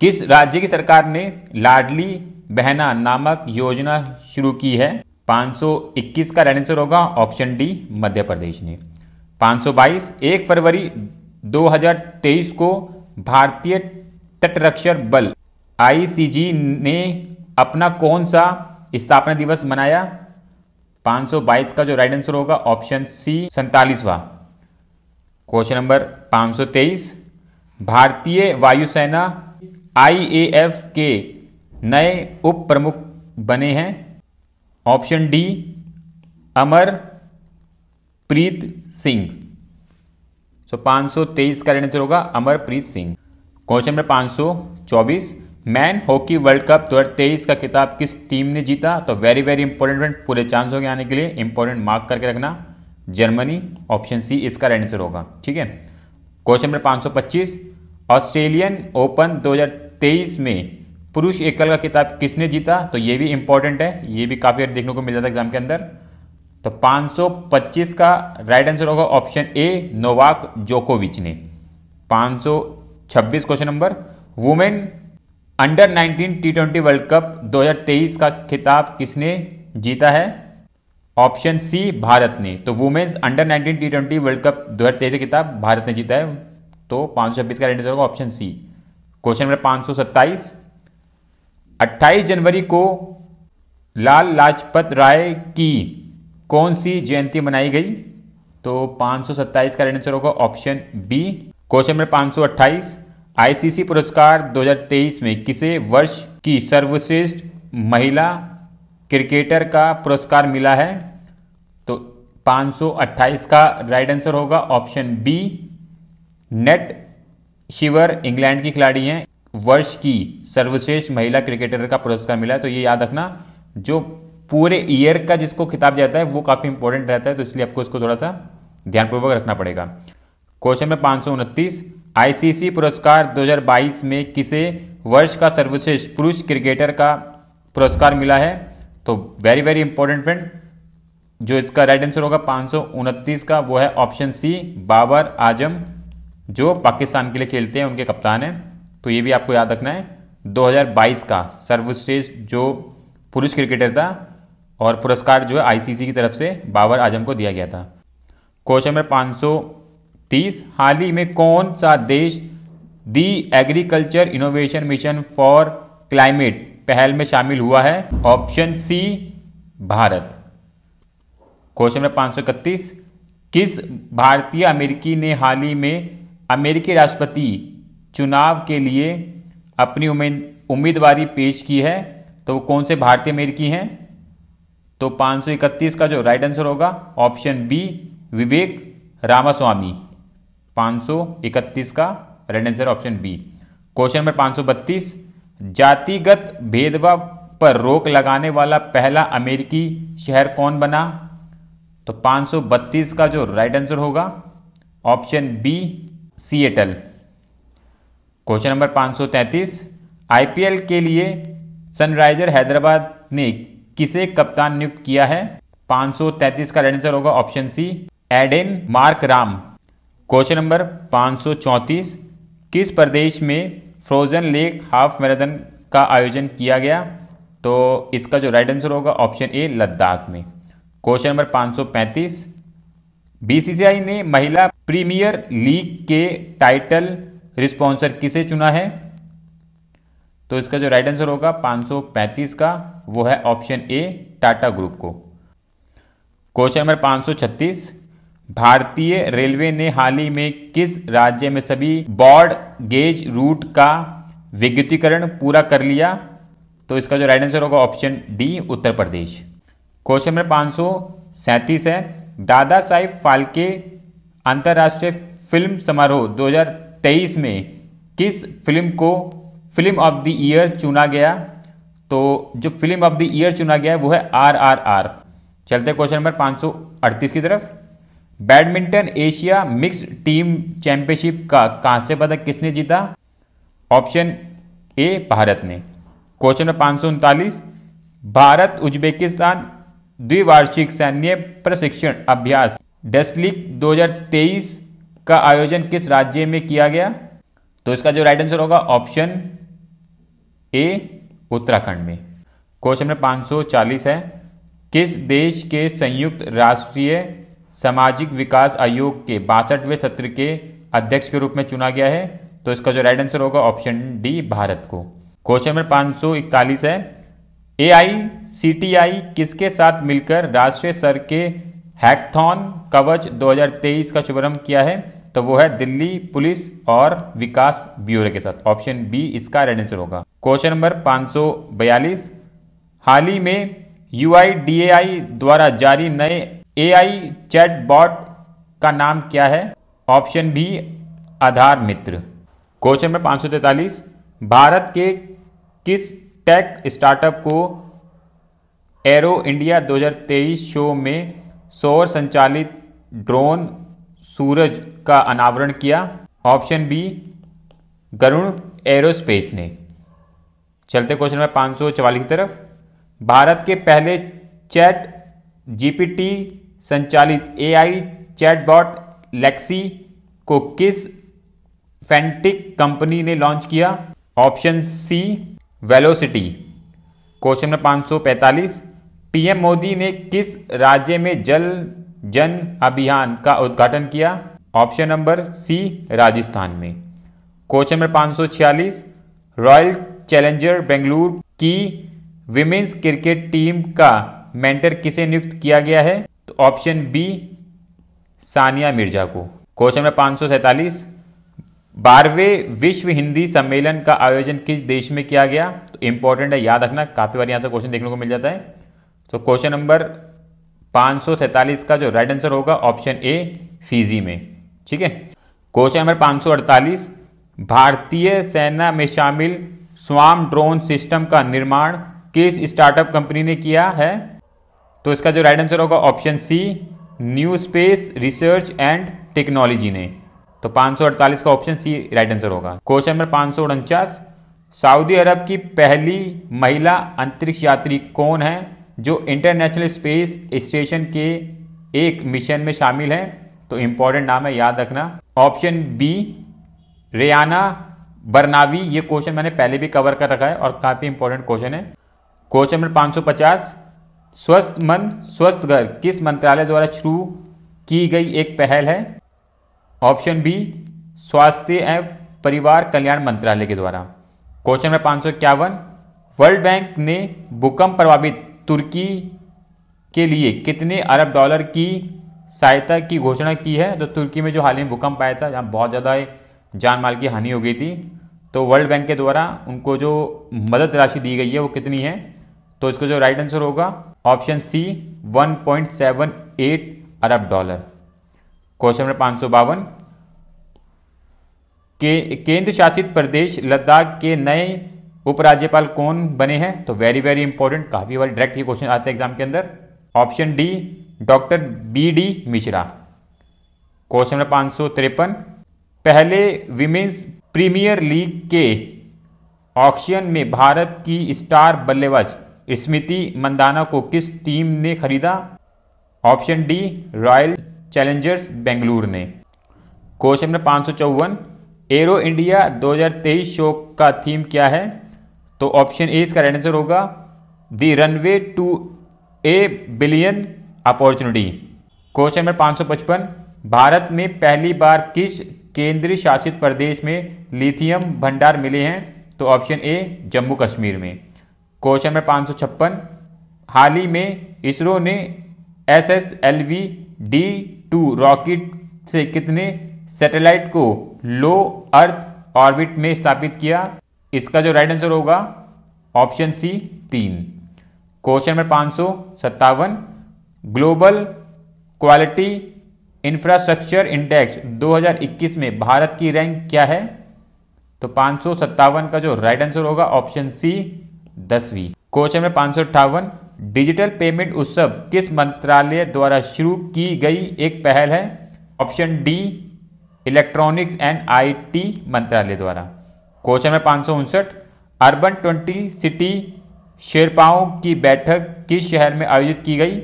किस राज्य की सरकार ने लाडली बहना नामक योजना शुरू की है 521 का राइट आंसर होगा ऑप्शन डी मध्य प्रदेश ने 522 एक फरवरी 2023 को भारतीय तटरक्षक बल आईसीजी ने अपना कौन सा स्थापना दिवस मनाया 522 का जो राइट आंसर होगा ऑप्शन सी सैतालीसवा क्वेश्चन नंबर 523 भारतीय वायुसेना आईएएफ के नए उप प्रमुख बने हैं option D Amar Preet Singh so so, 523 का राइट आंसर होगा Amarpreet Singh question number 524 man hockey world cup 2023 का किताब किस टीम ने जीता तो वेरी वेरी इंपॉर्टेंट फ्रेंड पूरे चांस हो गए आने के लिए इंपॉर्टेंट मार्क करके रखना जर्मनी ऑप्शन सी इसका आंसर होगा ठीक है क्वेश्चन नंबर 525 ऑस्ट्रेलियन ओपन 2023 में पुरुष एकल का किताब किसने जीता तो ये भी इंपॉर्टेंट है ये भी काफ़ी देखने को मिल जाता है एग्जाम के अंदर तो 525 का राइट आंसर होगा ऑप्शन ए नोवाक जोकोविच ने 526 question number women under 19 T twenty world cup 2023 का खिताब किसने जीता है ऑप्शन सी भारत ने तो women's under 19 T twenty world cup 2023 का खिताब भारत ने जीता है तो पांच का रेट होगा ऑप्शन सी क्वेश्चन नंबर पांच सौ सत्ताईस 28 जनवरी को लाल लाजपत राय की कौन सी जयंती मनाई गई तो 527 का आंसर होगा option B question number 528 ICC पुरस्कार 2023 में किसे वर्ष की सर्वश्रेष्ठ महिला क्रिकेटर का पुरस्कार मिला है तो 528 का राइट आंसर होगा option B Nat Sciver England की खिलाड़ी हैं वर्ष की सर्वश्रेष्ठ महिला क्रिकेटर का पुरस्कार मिला है तो ये याद रखना जो पूरे ईयर का जिसको खिताब जाता है वो काफ़ी इंपॉर्टेंट रहता है तो इसलिए आपको इसको थोड़ा सा ध्यानपूर्वक रखना पड़ेगा क्वेश्चन में पांच आईसीसी पुरस्कार 2022 में किसे वर्ष का सर्वश्रेष्ठ पुरुष क्रिकेटर का पुरस्कार मिला है तो वेरी वेरी इंपॉर्टेंट फ्रेंड जो इसका राइट आंसर होगा पाँच का वो है ऑप्शन सी बाबर आजम जो पाकिस्तान के लिए खेलते हैं उनके कप्तान हैं तो ये भी आपको याद रखना है 2022 का सर्वश्रेष्ठ जो पुरुष क्रिकेटर था और पुरस्कार जो है आईसीसी की तरफ से बाबर आजम को दिया गया था क्वेश्चन नंबर पाँच तीस हाल ही में कौन सा देश the agriculture innovation mission for climate पहल में शामिल हुआ है option C Bharat question number पाँच सौ इकतीस किस भारतीय अमेरिकी ने हाल ही में अमेरिकी राष्ट्रपति चुनाव के लिए अपनी उम्मीदवारी पेश की है तो वो कौन से भारतीय अमेरिकी हैं तो 531 का जो राइट आंसर होगा ऑप्शन बी विवेक रामास्वामी 531 का right answer option B question number 532 जातिगत भेदभाव पर रोक लगाने वाला पहला अमेरिकी शहर कौन बना तो 532 का जो राइट आंसर होगा option B Seattle question number 533 IPL के लिए सनराइजर हैदराबाद ने किसे कप्तान नियुक्त किया है 533 का राइट आंसर होगा option C Aiden Markram question number 534 किस प्रदेश में फ्रोजन लेक हाफ मैराथन का आयोजन किया गया तो इसका जो राइट आंसर होगा ऑप्शन ए लद्दाख में क्वेश्चन नंबर 535 बीसीसीआई ने महिला प्रीमियर लीग के टाइटल रिस्पॉन्सर किसे चुना है तो इसका जो राइट आंसर होगा 535 का वो है ऑप्शन ए टाटा ग्रुप को क्वेश्चन नंबर 536 भारतीय रेलवे ने हाल ही में किस राज्य में सभी बॉर्ड गेज रूट का विद्युतीकरण पूरा कर लिया तो इसका जो राइट आंसर होगा option D Uttar Pradesh question number पाँच सौ सैंतीस है दादा साहिब फाल्के अंतर्राष्ट्रीय फिल्म समारोह 2023 में किस फिल्म को फिल्म ऑफ द ईयर चुना गया तो जो फिल्म ऑफ द ईयर चुना गया है वो है आर आर आर चलते क्वेश्चन नंबर अड़तीस की तरफ badminton Asia mix team championship का कांस्य पदक किसने जीता ऑप्शन ए भारत ने क्वेश्चन नंबर पाँच भारत उज्बेकिस्तान द्विवार्षिक सैन्य प्रशिक्षण अभ्यास डेस्लिक 2023 का आयोजन किस राज्य में किया गया तो इसका जो राइट आंसर होगा ऑप्शन ए उत्तराखंड में क्वेश्चन नंबर 540 है किस देश के संयुक्त राष्ट्रीय सामाजिक विकास आयोग के बासठवें सत्र के अध्यक्ष के रूप में चुना गया है तो इसका जो राइट आंसर होगा ऑप्शन डी भारत को क्वेश्चन नंबर 541 है आई किसके साथ मिलकर राष्ट्रीय स्तर के हैकथॉन कवच 2023 का शुभारंभ किया है तो वो है दिल्ली पुलिस और विकास ब्यूरो के साथ ऑप्शन बी इसका राइट आंसर होगा क्वेश्चन नंबर 542 हाल ही में यू द्वारा जारी नए ए आई चैट बॉट का नाम क्या है option B Aadhaar Mitra question number पाँच सौ भारत के किस टेक स्टार्टअप को एरो इंडिया 2023 शो में सौर संचालित ड्रोन सूरज का अनावरण किया ऑप्शन बी गरुण एरोस्पेस ने चलते क्वेश्चन नंबर पाँच सौ चवालीस की तरफ भारत के पहले चैट जीपीटी संचालित एआई चैटबॉट लेक्सी को किस फैंटिक कंपनी ने लॉन्च किया option C Velocity question number 545 PM Modi ने किस राज्य में जल जन अभियान का उद्घाटन किया ऑप्शन नंबर सी राजस्थान में question number 546 Royal Challenger Bengaluru की विमेंस क्रिकेट टीम का मेंटर किसे नियुक्त किया गया है तो ऑप्शन बी सानिया मिर्जा को क्वेश्चन नंबर पाँच सौ सैंतालीस बारहवें विश्व हिंदी सम्मेलन का आयोजन किस देश में किया गया तो इंपॉर्टेंट है याद रखना काफ़ी बार यहाँ से क्वेश्चन देखने को मिल जाता है तो क्वेश्चन नंबर पाँच का जो राइट आंसर होगा ऑप्शन ए फीजी में ठीक है क्वेश्चन नंबर अड़तालीस भारतीय सेना में शामिल स्वाम ड्रोन सिस्टम का निर्माण किस स्टार्टअप कंपनी ने किया है तो इसका जो राइट आंसर होगा option C new space research and technology ने तो 548 का ऑप्शन सी राइट आंसर होगा क्वेश्चन नंबर पाँच सऊदी अरब की पहली महिला अंतरिक्ष यात्री कौन है जो इंटरनेशनल स्पेस स्टेशन के एक मिशन में शामिल है तो इंपॉर्टेंट नाम है याद रखना ऑप्शन बी रियाना बरनावी ये क्वेश्चन मैंने पहले भी कवर कर रखा है और काफ़ी इंपॉर्टेंट क्वेश्चन है क्वेश्चन नंबर 550 स्वस्थ मन स्वस्थ घर किस मंत्रालय द्वारा शुरू की गई एक पहल है ऑप्शन बी स्वास्थ्य एवं परिवार कल्याण मंत्रालय के द्वारा क्वेश्चन नंबर पाँच सौ इक्यावन वर्ल्ड बैंक ने भूकंप प्रभावित तुर्की के लिए कितने अरब डॉलर की सहायता की घोषणा की है तो तुर्की में जो हाल ही में भूकंप आया था जहाँ बहुत ज़्यादा जान माल की हानि हो गई थी तो वर्ल्ड बैंक के द्वारा उनको जो मदद राशि दी गई है वो कितनी है तो इसका जो राइट आंसर होगा ऑप्शन सी 1.78 अरब डॉलर क्वेश्चन नंबर पांच सौ बावन केंद्र शासित प्रदेश लद्दाख के नए उपराज्यपाल कौन बने हैं तो वेरी वेरी इंपॉर्टेंट काफ़ी बार डायरेक्ट ये क्वेश्चन आते हैं एग्जाम के अंदर option D doctor B D Mishra question number पांच सौ तिरपन पहले विमेंस प्रीमियर लीग के ऑक्शन में भारत की स्टार बल्लेबाज स्मृति मंदाना को किस टीम ने खरीदा option D Royal Challengers Bengaluru ने क्वेश्चन नंबर पाँच सौ चौवन एरो इंडिया 2023 शो का थीम क्या है तो ऑप्शन ए इसका राइट आंसर होगा the runway to a billion opportunity question number पाँच सौ पचपन भारत में पहली बार किस केंद्र शासित प्रदेश में लिथियम भंडार मिले हैं तो ऑप्शन ए जम्मू कश्मीर में क्वेश्चन में पाँच सौ छप्पन हाल ही में इसरो ने S S L V D two rocket से कितने सैटेलाइट को लो अर्थ ऑर्बिट में स्थापित किया इसका जो राइट आंसर होगा ऑप्शन सी तीन क्वेश्चन नंबर पाँच सौ सत्तावन ग्लोबल क्वालिटी इंफ्रास्ट्रक्चर इंडेक्स 2021 में भारत की रैंक क्या है तो पाँच सौ सत्तावन का जो राइट आंसर होगा ऑप्शन सी दसवीं क्वेश्चन नंबर पाँच सौ अट्ठावन डिजिटल पेमेंट उत्सव किस मंत्रालय द्वारा शुरू की गई एक पहल है option D electronics and IT मंत्रालय द्वारा क्वेश्चन नंबर पाँच सौ उनसठ अर्बन ट्वेंटी सिटी शेरपाओं की बैठक किस शहर में आयोजित की गई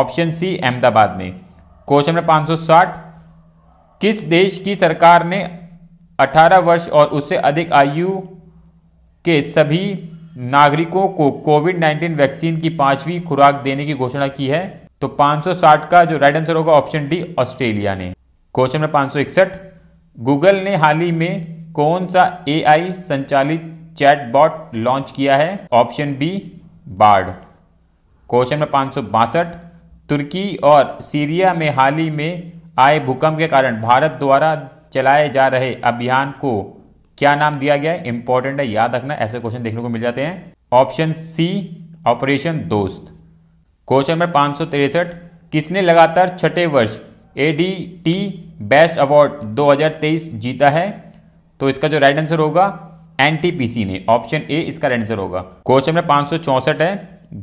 ऑप्शन सी अहमदाबाद में क्वेश्चन नंबर पाँच सौ साठ किस देश की सरकार ने 18 वर्ष और उससे अधिक आयु के सभी नागरिकों को कोविड 19 वैक्सीन की पांचवी खुराक देने की घोषणा की है तो 560 का जो राइट आंसर होगा ऑप्शन डी ऑस्ट्रेलिया ने क्वेश्चन नंबर पांच गूगल ने हाल ही में कौन सा ए संचालित चैट बॉट लॉन्च किया है option B Bard question number पाँच तुर्की और सीरिया में हाल ही में आए भूकंप के कारण भारत द्वारा चलाए जा रहे अभियान को क्या नाम दिया गया है इंपॉर्टेंट है याद रखना ऐसे क्वेश्चन देखने को मिल जाते हैं option C operation Dost question number पांच किसने लगातार छठे वर्ष A D T best award 2023 जीता है तो इसका जो राइट आंसर होगा एनटीपीसी ने ऑप्शन ए इसका राइट आंसर होगा क्वेश्चन नंबर पांच है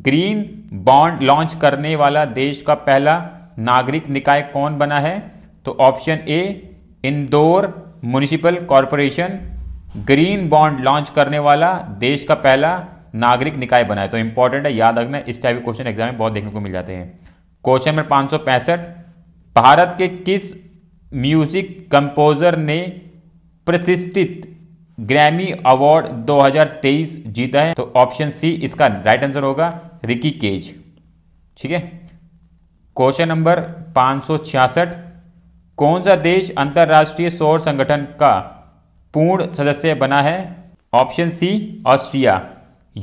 ग्रीन बॉन्ड लॉन्च करने वाला देश का पहला नागरिक निकाय कौन बना है तो option A Indore municipal corporation green bond launch करने वाला देश का पहला नागरिक निकाय बना है तो इंपॉर्टेंट है याद रखना इस टाइप के क्वेश्चन एग्जाम में बहुत देखने को मिल जाते हैं क्वेश्चन नंबर पांच भारत के किस म्यूजिक कंपोजर ने प्रतिष्ठित ग्रैमी अवार्ड 2023 जीता है तो ऑप्शन सी इसका राइट आंसर होगा रिकी केज ठीक है क्वेश्चन नंबर पांच कौन सा देश अंतर्राष्ट्रीय सौर संगठन का पूर्ण सदस्य बना है ऑप्शन सी ऑस्ट्रिया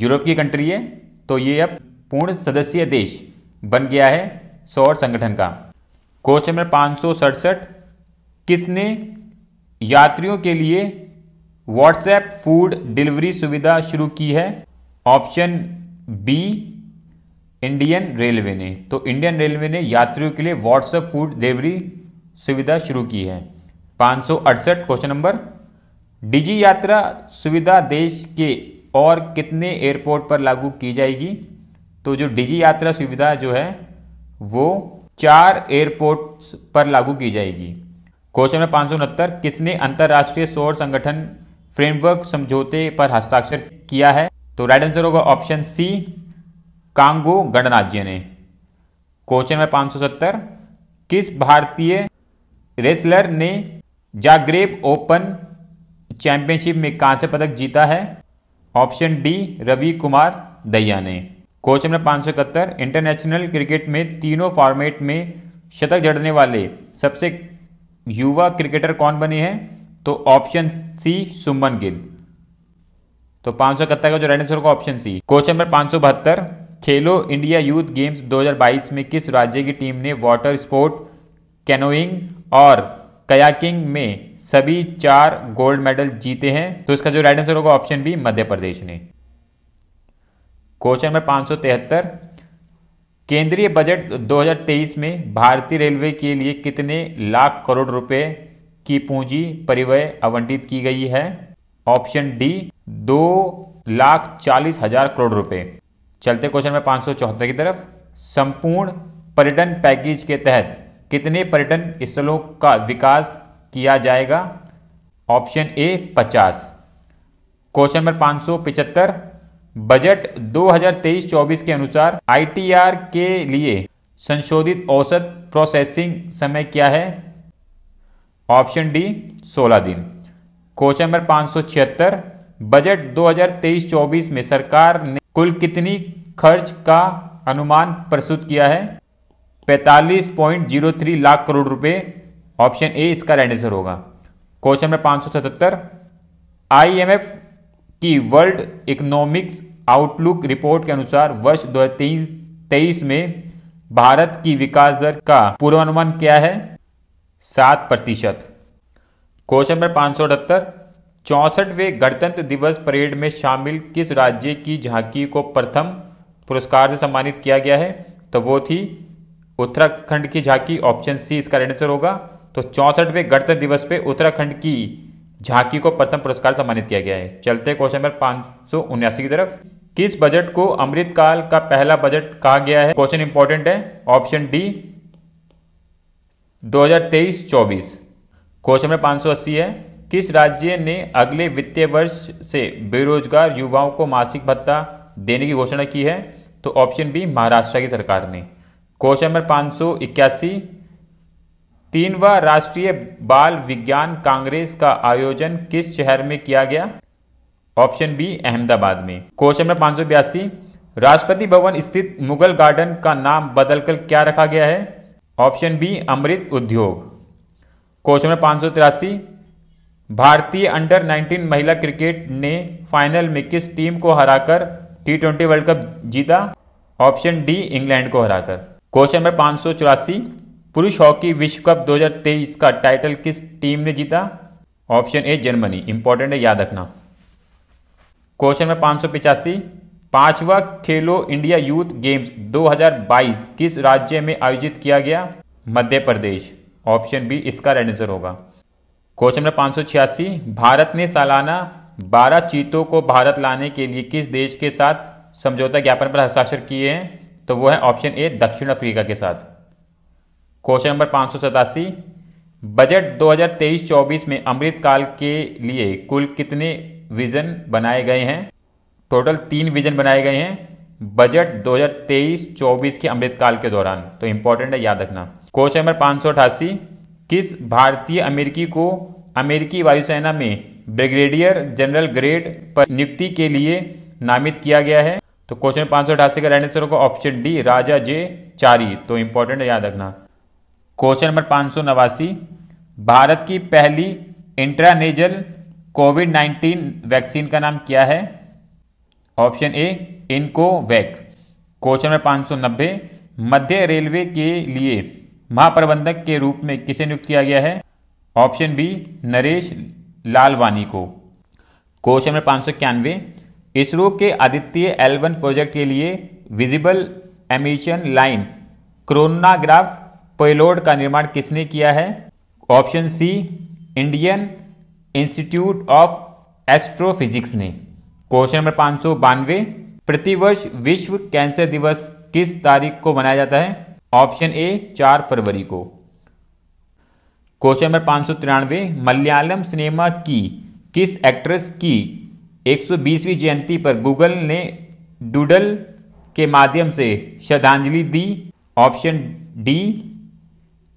यूरोप की कंट्री है तो ये अब पूर्ण सदस्य देश बन गया है सौर संगठन का क्वेश्चन नंबर पाँच किसने यात्रियों के लिए व्हाट्सएप फूड डिलीवरी सुविधा शुरू की है ऑप्शन बी इंडियन रेलवे ने तो इंडियन रेलवे ने यात्रियों के लिए व्हाट्सएप फूड डिलीवरी सुविधा शुरू की है पाँच क्वेश्चन नंबर डिजी यात्रा सुविधा देश के और कितने एयरपोर्ट पर लागू की जाएगी तो जो डिजी यात्रा सुविधा जो है वो चार एयरपोर्ट पर लागू की जाएगी क्वेश्चन नंबर पाँच सौ उनहत्तर किसने अंतर्राष्ट्रीय सौर संगठन फ्रेमवर्क समझौते पर हस्ताक्षर किया है तो राइट आंसर होगा ऑप्शन सी कांगो गणराज्य ने क्वेश्चन सौ सत्तर किस भारतीय रेसलर ने जाग्रेब ओपन चैंपियनशिप में कांस्य पदक जीता है ऑप्शन डी रवि कुमार दैया ने क्वेश्चन नंबर पांच इंटरनेशनल क्रिकेट में तीनों फॉर्मेट में शतक जड़ने वाले सबसे युवा क्रिकेटर कौन बने हैं तो ऑप्शन सी सुमन गिल तो पांच सौ इकहत्तर का जो राइट का ऑप्शन सी क्वेश्चन नंबर पांच सौ बहत्तर खेलो इंडिया यूथ गेम्स 2022 में किस राज्य की टीम ने वाटर स्पोर्ट कैनोइंग और कयाकिंग में सभी चार गोल्ड मेडल जीते हैं तो इसका जो राइट आंसर होगा ऑप्शन बी मध्य प्रदेश ने क्वेश्चन नंबर तिहत्तर केंद्रीय बजट 2023 में भारतीय रेलवे के लिए कितने लाख करोड़ रुपए की पूंजी परिवय आवंटित की गई है ऑप्शन डी दो लाख चालीस हजार करोड़ रुपए चलते क्वेश्चन नंबर पांच की तरफ संपूर्ण पर्यटन पैकेज के तहत कितने पर्यटन स्थलों का विकास किया जाएगा ऑप्शन ए 50 क्वेश्चन नंबर पाँच बजट 2023-24 के अनुसार आईटीआर के लिए संशोधित औसत प्रोसेसिंग समय क्या है ऑप्शन डी 16 दिन क्वेश्चन नंबर पाँच बजट 2023-24 में सरकार ने कुल कितनी खर्च का अनुमान प्रस्तुत किया है 45.03 लाख करोड़ रुपए ऑप्शन ए इसका राइट आंसर होगा क्वेश्चन नंबर पाँच सौ सतहत्तर आई एम एफ की वर्ल्ड इकोनॉमिक्स आउटलुक रिपोर्ट के अनुसार वर्ष दो तेईस में भारत की विकास दर का पूर्वानुमान क्या है सात प्रतिशत क्वेश्चन नंबर पाँच सौ अठहत्तर चौंसठवें गणतंत्र दिवस परेड में शामिल किस राज्य की झांकी को प्रथम पुरस्कार से सम्मानित किया गया है तो वो थी उत्तराखंड की झांकी ऑप्शन सी इसका आंसर होगा तो चौसठवें गणतंत्र दिवस पे उत्तराखंड की झांकी को प्रथम पुरस्कार सम्मानित किया गया है चलते क्वेश्चन नंबर पांच की तरफ किस बजट को अमृतकाल का पहला बजट कहा गया है क्वेश्चन इंपॉर्टेंट है ऑप्शन डी 2023-24 क्वेश्चन नंबर 580 है किस राज्य ने अगले वित्तीय वर्ष से बेरोजगार युवाओं को मासिक भत्ता देने की घोषणा की है तो ऑप्शन बी महाराष्ट्र की सरकार ने क्वेश्चन नंबर पाँच तीनवा राष्ट्रीय बाल विज्ञान कांग्रेस का आयोजन किस शहर में किया गया ऑप्शन बी अहमदाबाद में क्वेश्चन नंबर पांच सौ बयासी राष्ट्रपति भवन स्थित मुगल गार्डन का नाम बदलकर क्या रखा गया है ऑप्शन बी अमृत उद्योग क्वेश्चन नंबर पांच सौ तिरासी भारतीय अंडर 19 महिला क्रिकेट ने फाइनल में किस टीम को हराकर टी ट्वेंटी वर्ल्ड कप जीता ऑप्शन डी इंग्लैंड को हराकर क्वेश्चन नंबर पांच सौ चौरासी पुरुष हॉकी विश्व कप 2023 का टाइटल किस टीम ने जीता ऑप्शन ए जर्मनी इंपॉर्टेंट है याद रखना क्वेश्चन में पांच सौ पिचासी पांचवा खेलो इंडिया यूथ गेम्स 2022 किस राज्य में आयोजित किया गया मध्य प्रदेश ऑप्शन बी इसका राइट आंसर होगा क्वेश्चन नंबर छियासी भारत ने सालाना बारह चीतों को भारत लाने के लिए किस देश के साथ समझौता ज्ञापन पर हस्ताक्षर किए हैं तो वो है ऑप्शन ए दक्षिण अफ्रीका के साथ क्वेश्चन नंबर पाँच बजट 2023-24 में अमृतकाल के लिए कुल कितने विजन बनाए गए हैं टोटल तीन विजन बनाए गए हैं बजट 2023-24 के अमृतकाल के दौरान तो इंपॉर्टेंट है याद रखना क्वेश्चन नंबर पाँच सौ अठासी किस भारतीय अमेरिकी को अमेरिकी वायुसेना में ब्रिगेडियर जनरल ग्रेड पर नियुक्ति के लिए नामित किया गया है तो क्वेश्चन पाँच सौ अठासी का राइट आंसर होगा option D Raja J Chari तो इंपॉर्टेंट है याद रखना क्वेश्चन नंबर पाँच भारत की पहली इंट्रानेजल कोविड 19 वैक्सीन का नाम क्या है option A iNCOVACC question number पाँच सौ नब्बे मध्य रेलवे के लिए महाप्रबंधक के रूप में किसे नियुक्त किया गया है ऑप्शन बी नरेश लालवानी को क्वेश्चन नंबर पाँच सौ इक्यानवे इसरो के आदित्य एलवन प्रोजेक्ट के लिए visible emission line coronagraph payload का निर्माण किसने किया है option C Indian institute of astrophysics ने क्वेश्चन नंबर पांच सौ बानवे प्रतिवर्ष विश्व कैंसर दिवस किस तारीख को मनाया जाता है ऑप्शन ए चार फरवरी को क्वेश्चन नंबर पांच सौ तिरानवे मलयालम सिनेमा की किस एक्ट्रेस की 120वीं जयंती पर गूगल ने डूडल के माध्यम से श्रद्धांजलि दी ऑप्शन डी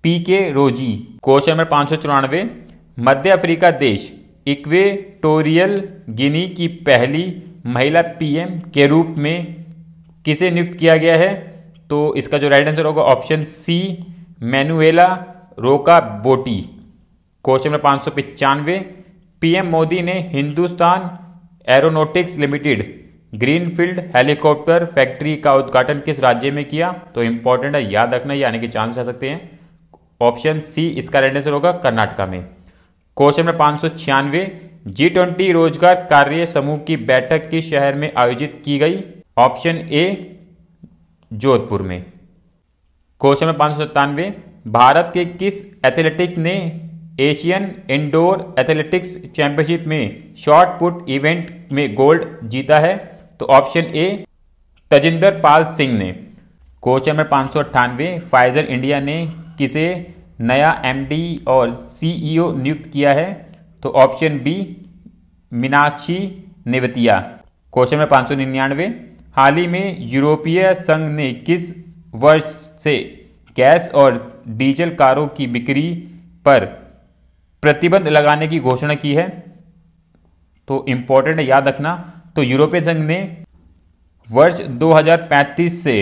पी के रोजी क्वेश्चन नंबर पाँच सौ चौरानवे मध्य अफ्रीका देश इक्वेटोरियल गिनी की पहली महिला पीएम के रूप में किसे नियुक्त किया गया है तो इसका जो राइट आंसर होगा option C Manuela Roka Botey question number पाँच सौ पचानवे पीएम मोदी ने Hindustan aeronautics limited greenfield helicopter factory का उद्घाटन किस राज्य में किया तो इंपॉर्टेंट है याद रखना यानी कि चांस रह सकते हैं ऑप्शन सी इसका राइट आंसर होगा कर्नाटका में क्वेश्चन नंबर पांच सौ छियानवे जी ट्वेंटी रोजगार कार्य समूह की बैठक किस शहर में आयोजित की गई ऑप्शन ए जोधपुर में क्वेश्चन नंबर पांच सौ सत्तानवे भारत के किस एथलेटिक्स ने एशियन इंडोर एथलेटिक्स चैंपियनशिप में शॉर्ट पुट इवेंट में गोल्ड जीता है तो ऑप्शन ए तजिंदर पाल सिंह ने क्वेश्चन नंबर पांच सौ अट्ठानवे फाइजर इंडिया ने किसे नया एमडी और सीईओ e नियुक्त किया है तो option B Meenakshi Nevatia question number पाँच सौ निन्यानवे हाल ही में यूरोपीय संघ ने किस वर्ष से गैस और डीजल कारों की बिक्री पर प्रतिबंध लगाने की घोषणा की है तो इम्पोर्टेंट याद रखना तो यूरोपीय संघ ने वर्ष 2035 से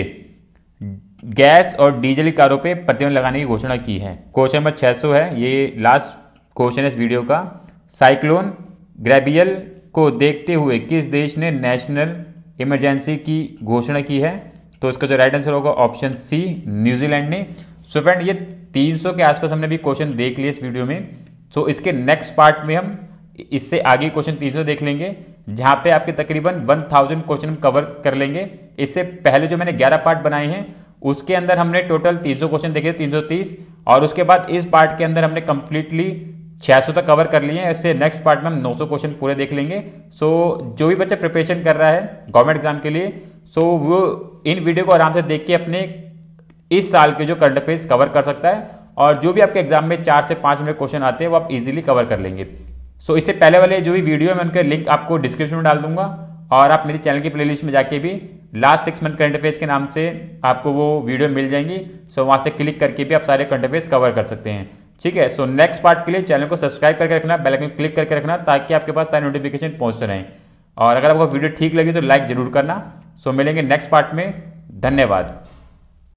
गैस और डीजल कारों पे प्रतिबंध लगाने की घोषणा की है क्वेश्चन नंबर 600 है ये लास्ट क्वेश्चन है इस वीडियो का साइक्लोन ग्रेबियल को देखते हुए किस देश ने नेशनल इमरजेंसी की घोषणा की है तो इसका जो राइट आंसर होगा ऑप्शन सी न्यूजीलैंड ने सो फ्रेंड ये 300 के आसपास हमने भी क्वेश्चन देख लिए इस वीडियो में सो so, इसके नेक्स्ट पार्ट में हम इससे आगे क्वेश्चन तीन देख लेंगे जहाँ पे आपके तकरीबन 1000 क्वेश्चन हम कवर कर लेंगे इससे पहले जो मैंने 11 पार्ट बनाए हैं उसके अंदर हमने टोटल 300 क्वेश्चन देखे 330 और उसके बाद इस पार्ट के अंदर हमने कंप्लीटली 600 तक कवर कर लिए हैं इससे नेक्स्ट पार्ट में हम 900 क्वेश्चन पूरे देख लेंगे सो जो भी बच्चा प्रिपरेशन कर रहा है गवर्नमेंट एग्जाम के लिए सो वो इन वीडियो को आराम से देख के अपने इस साल के जो करंट अफेयर्स कवर कर सकता है और जो भी आपके एग्जाम में चार से पाँच मिनट क्वेश्चन आते हैं वो आप इजिली कवर कर लेंगे सो so, इससे पहले वाले जो भी वीडियो है मैं उनके लिंक आपको डिस्क्रिप्शन में डाल दूंगा और आप मेरे चैनल की प्लेलिस्ट में जाके भी last six month current affairs के नाम से आपको वो वीडियो मिल जाएंगी सो वहाँ से क्लिक करके भी आप सारे करंट अफेयर्स कवर कर सकते हैं ठीक है सो नेक्स्ट पार्ट के लिए चैनल को सब्सक्राइब करके रखना बेल आइकन क्लिक करके रखना ताकि आपके पास सारे नोटिफिकेशन पहुँचते रहें और अगर आपको वीडियो ठीक लगी तो लाइक जरूर करना सो मिलेंगे नेक्स्ट पार्ट में धन्यवाद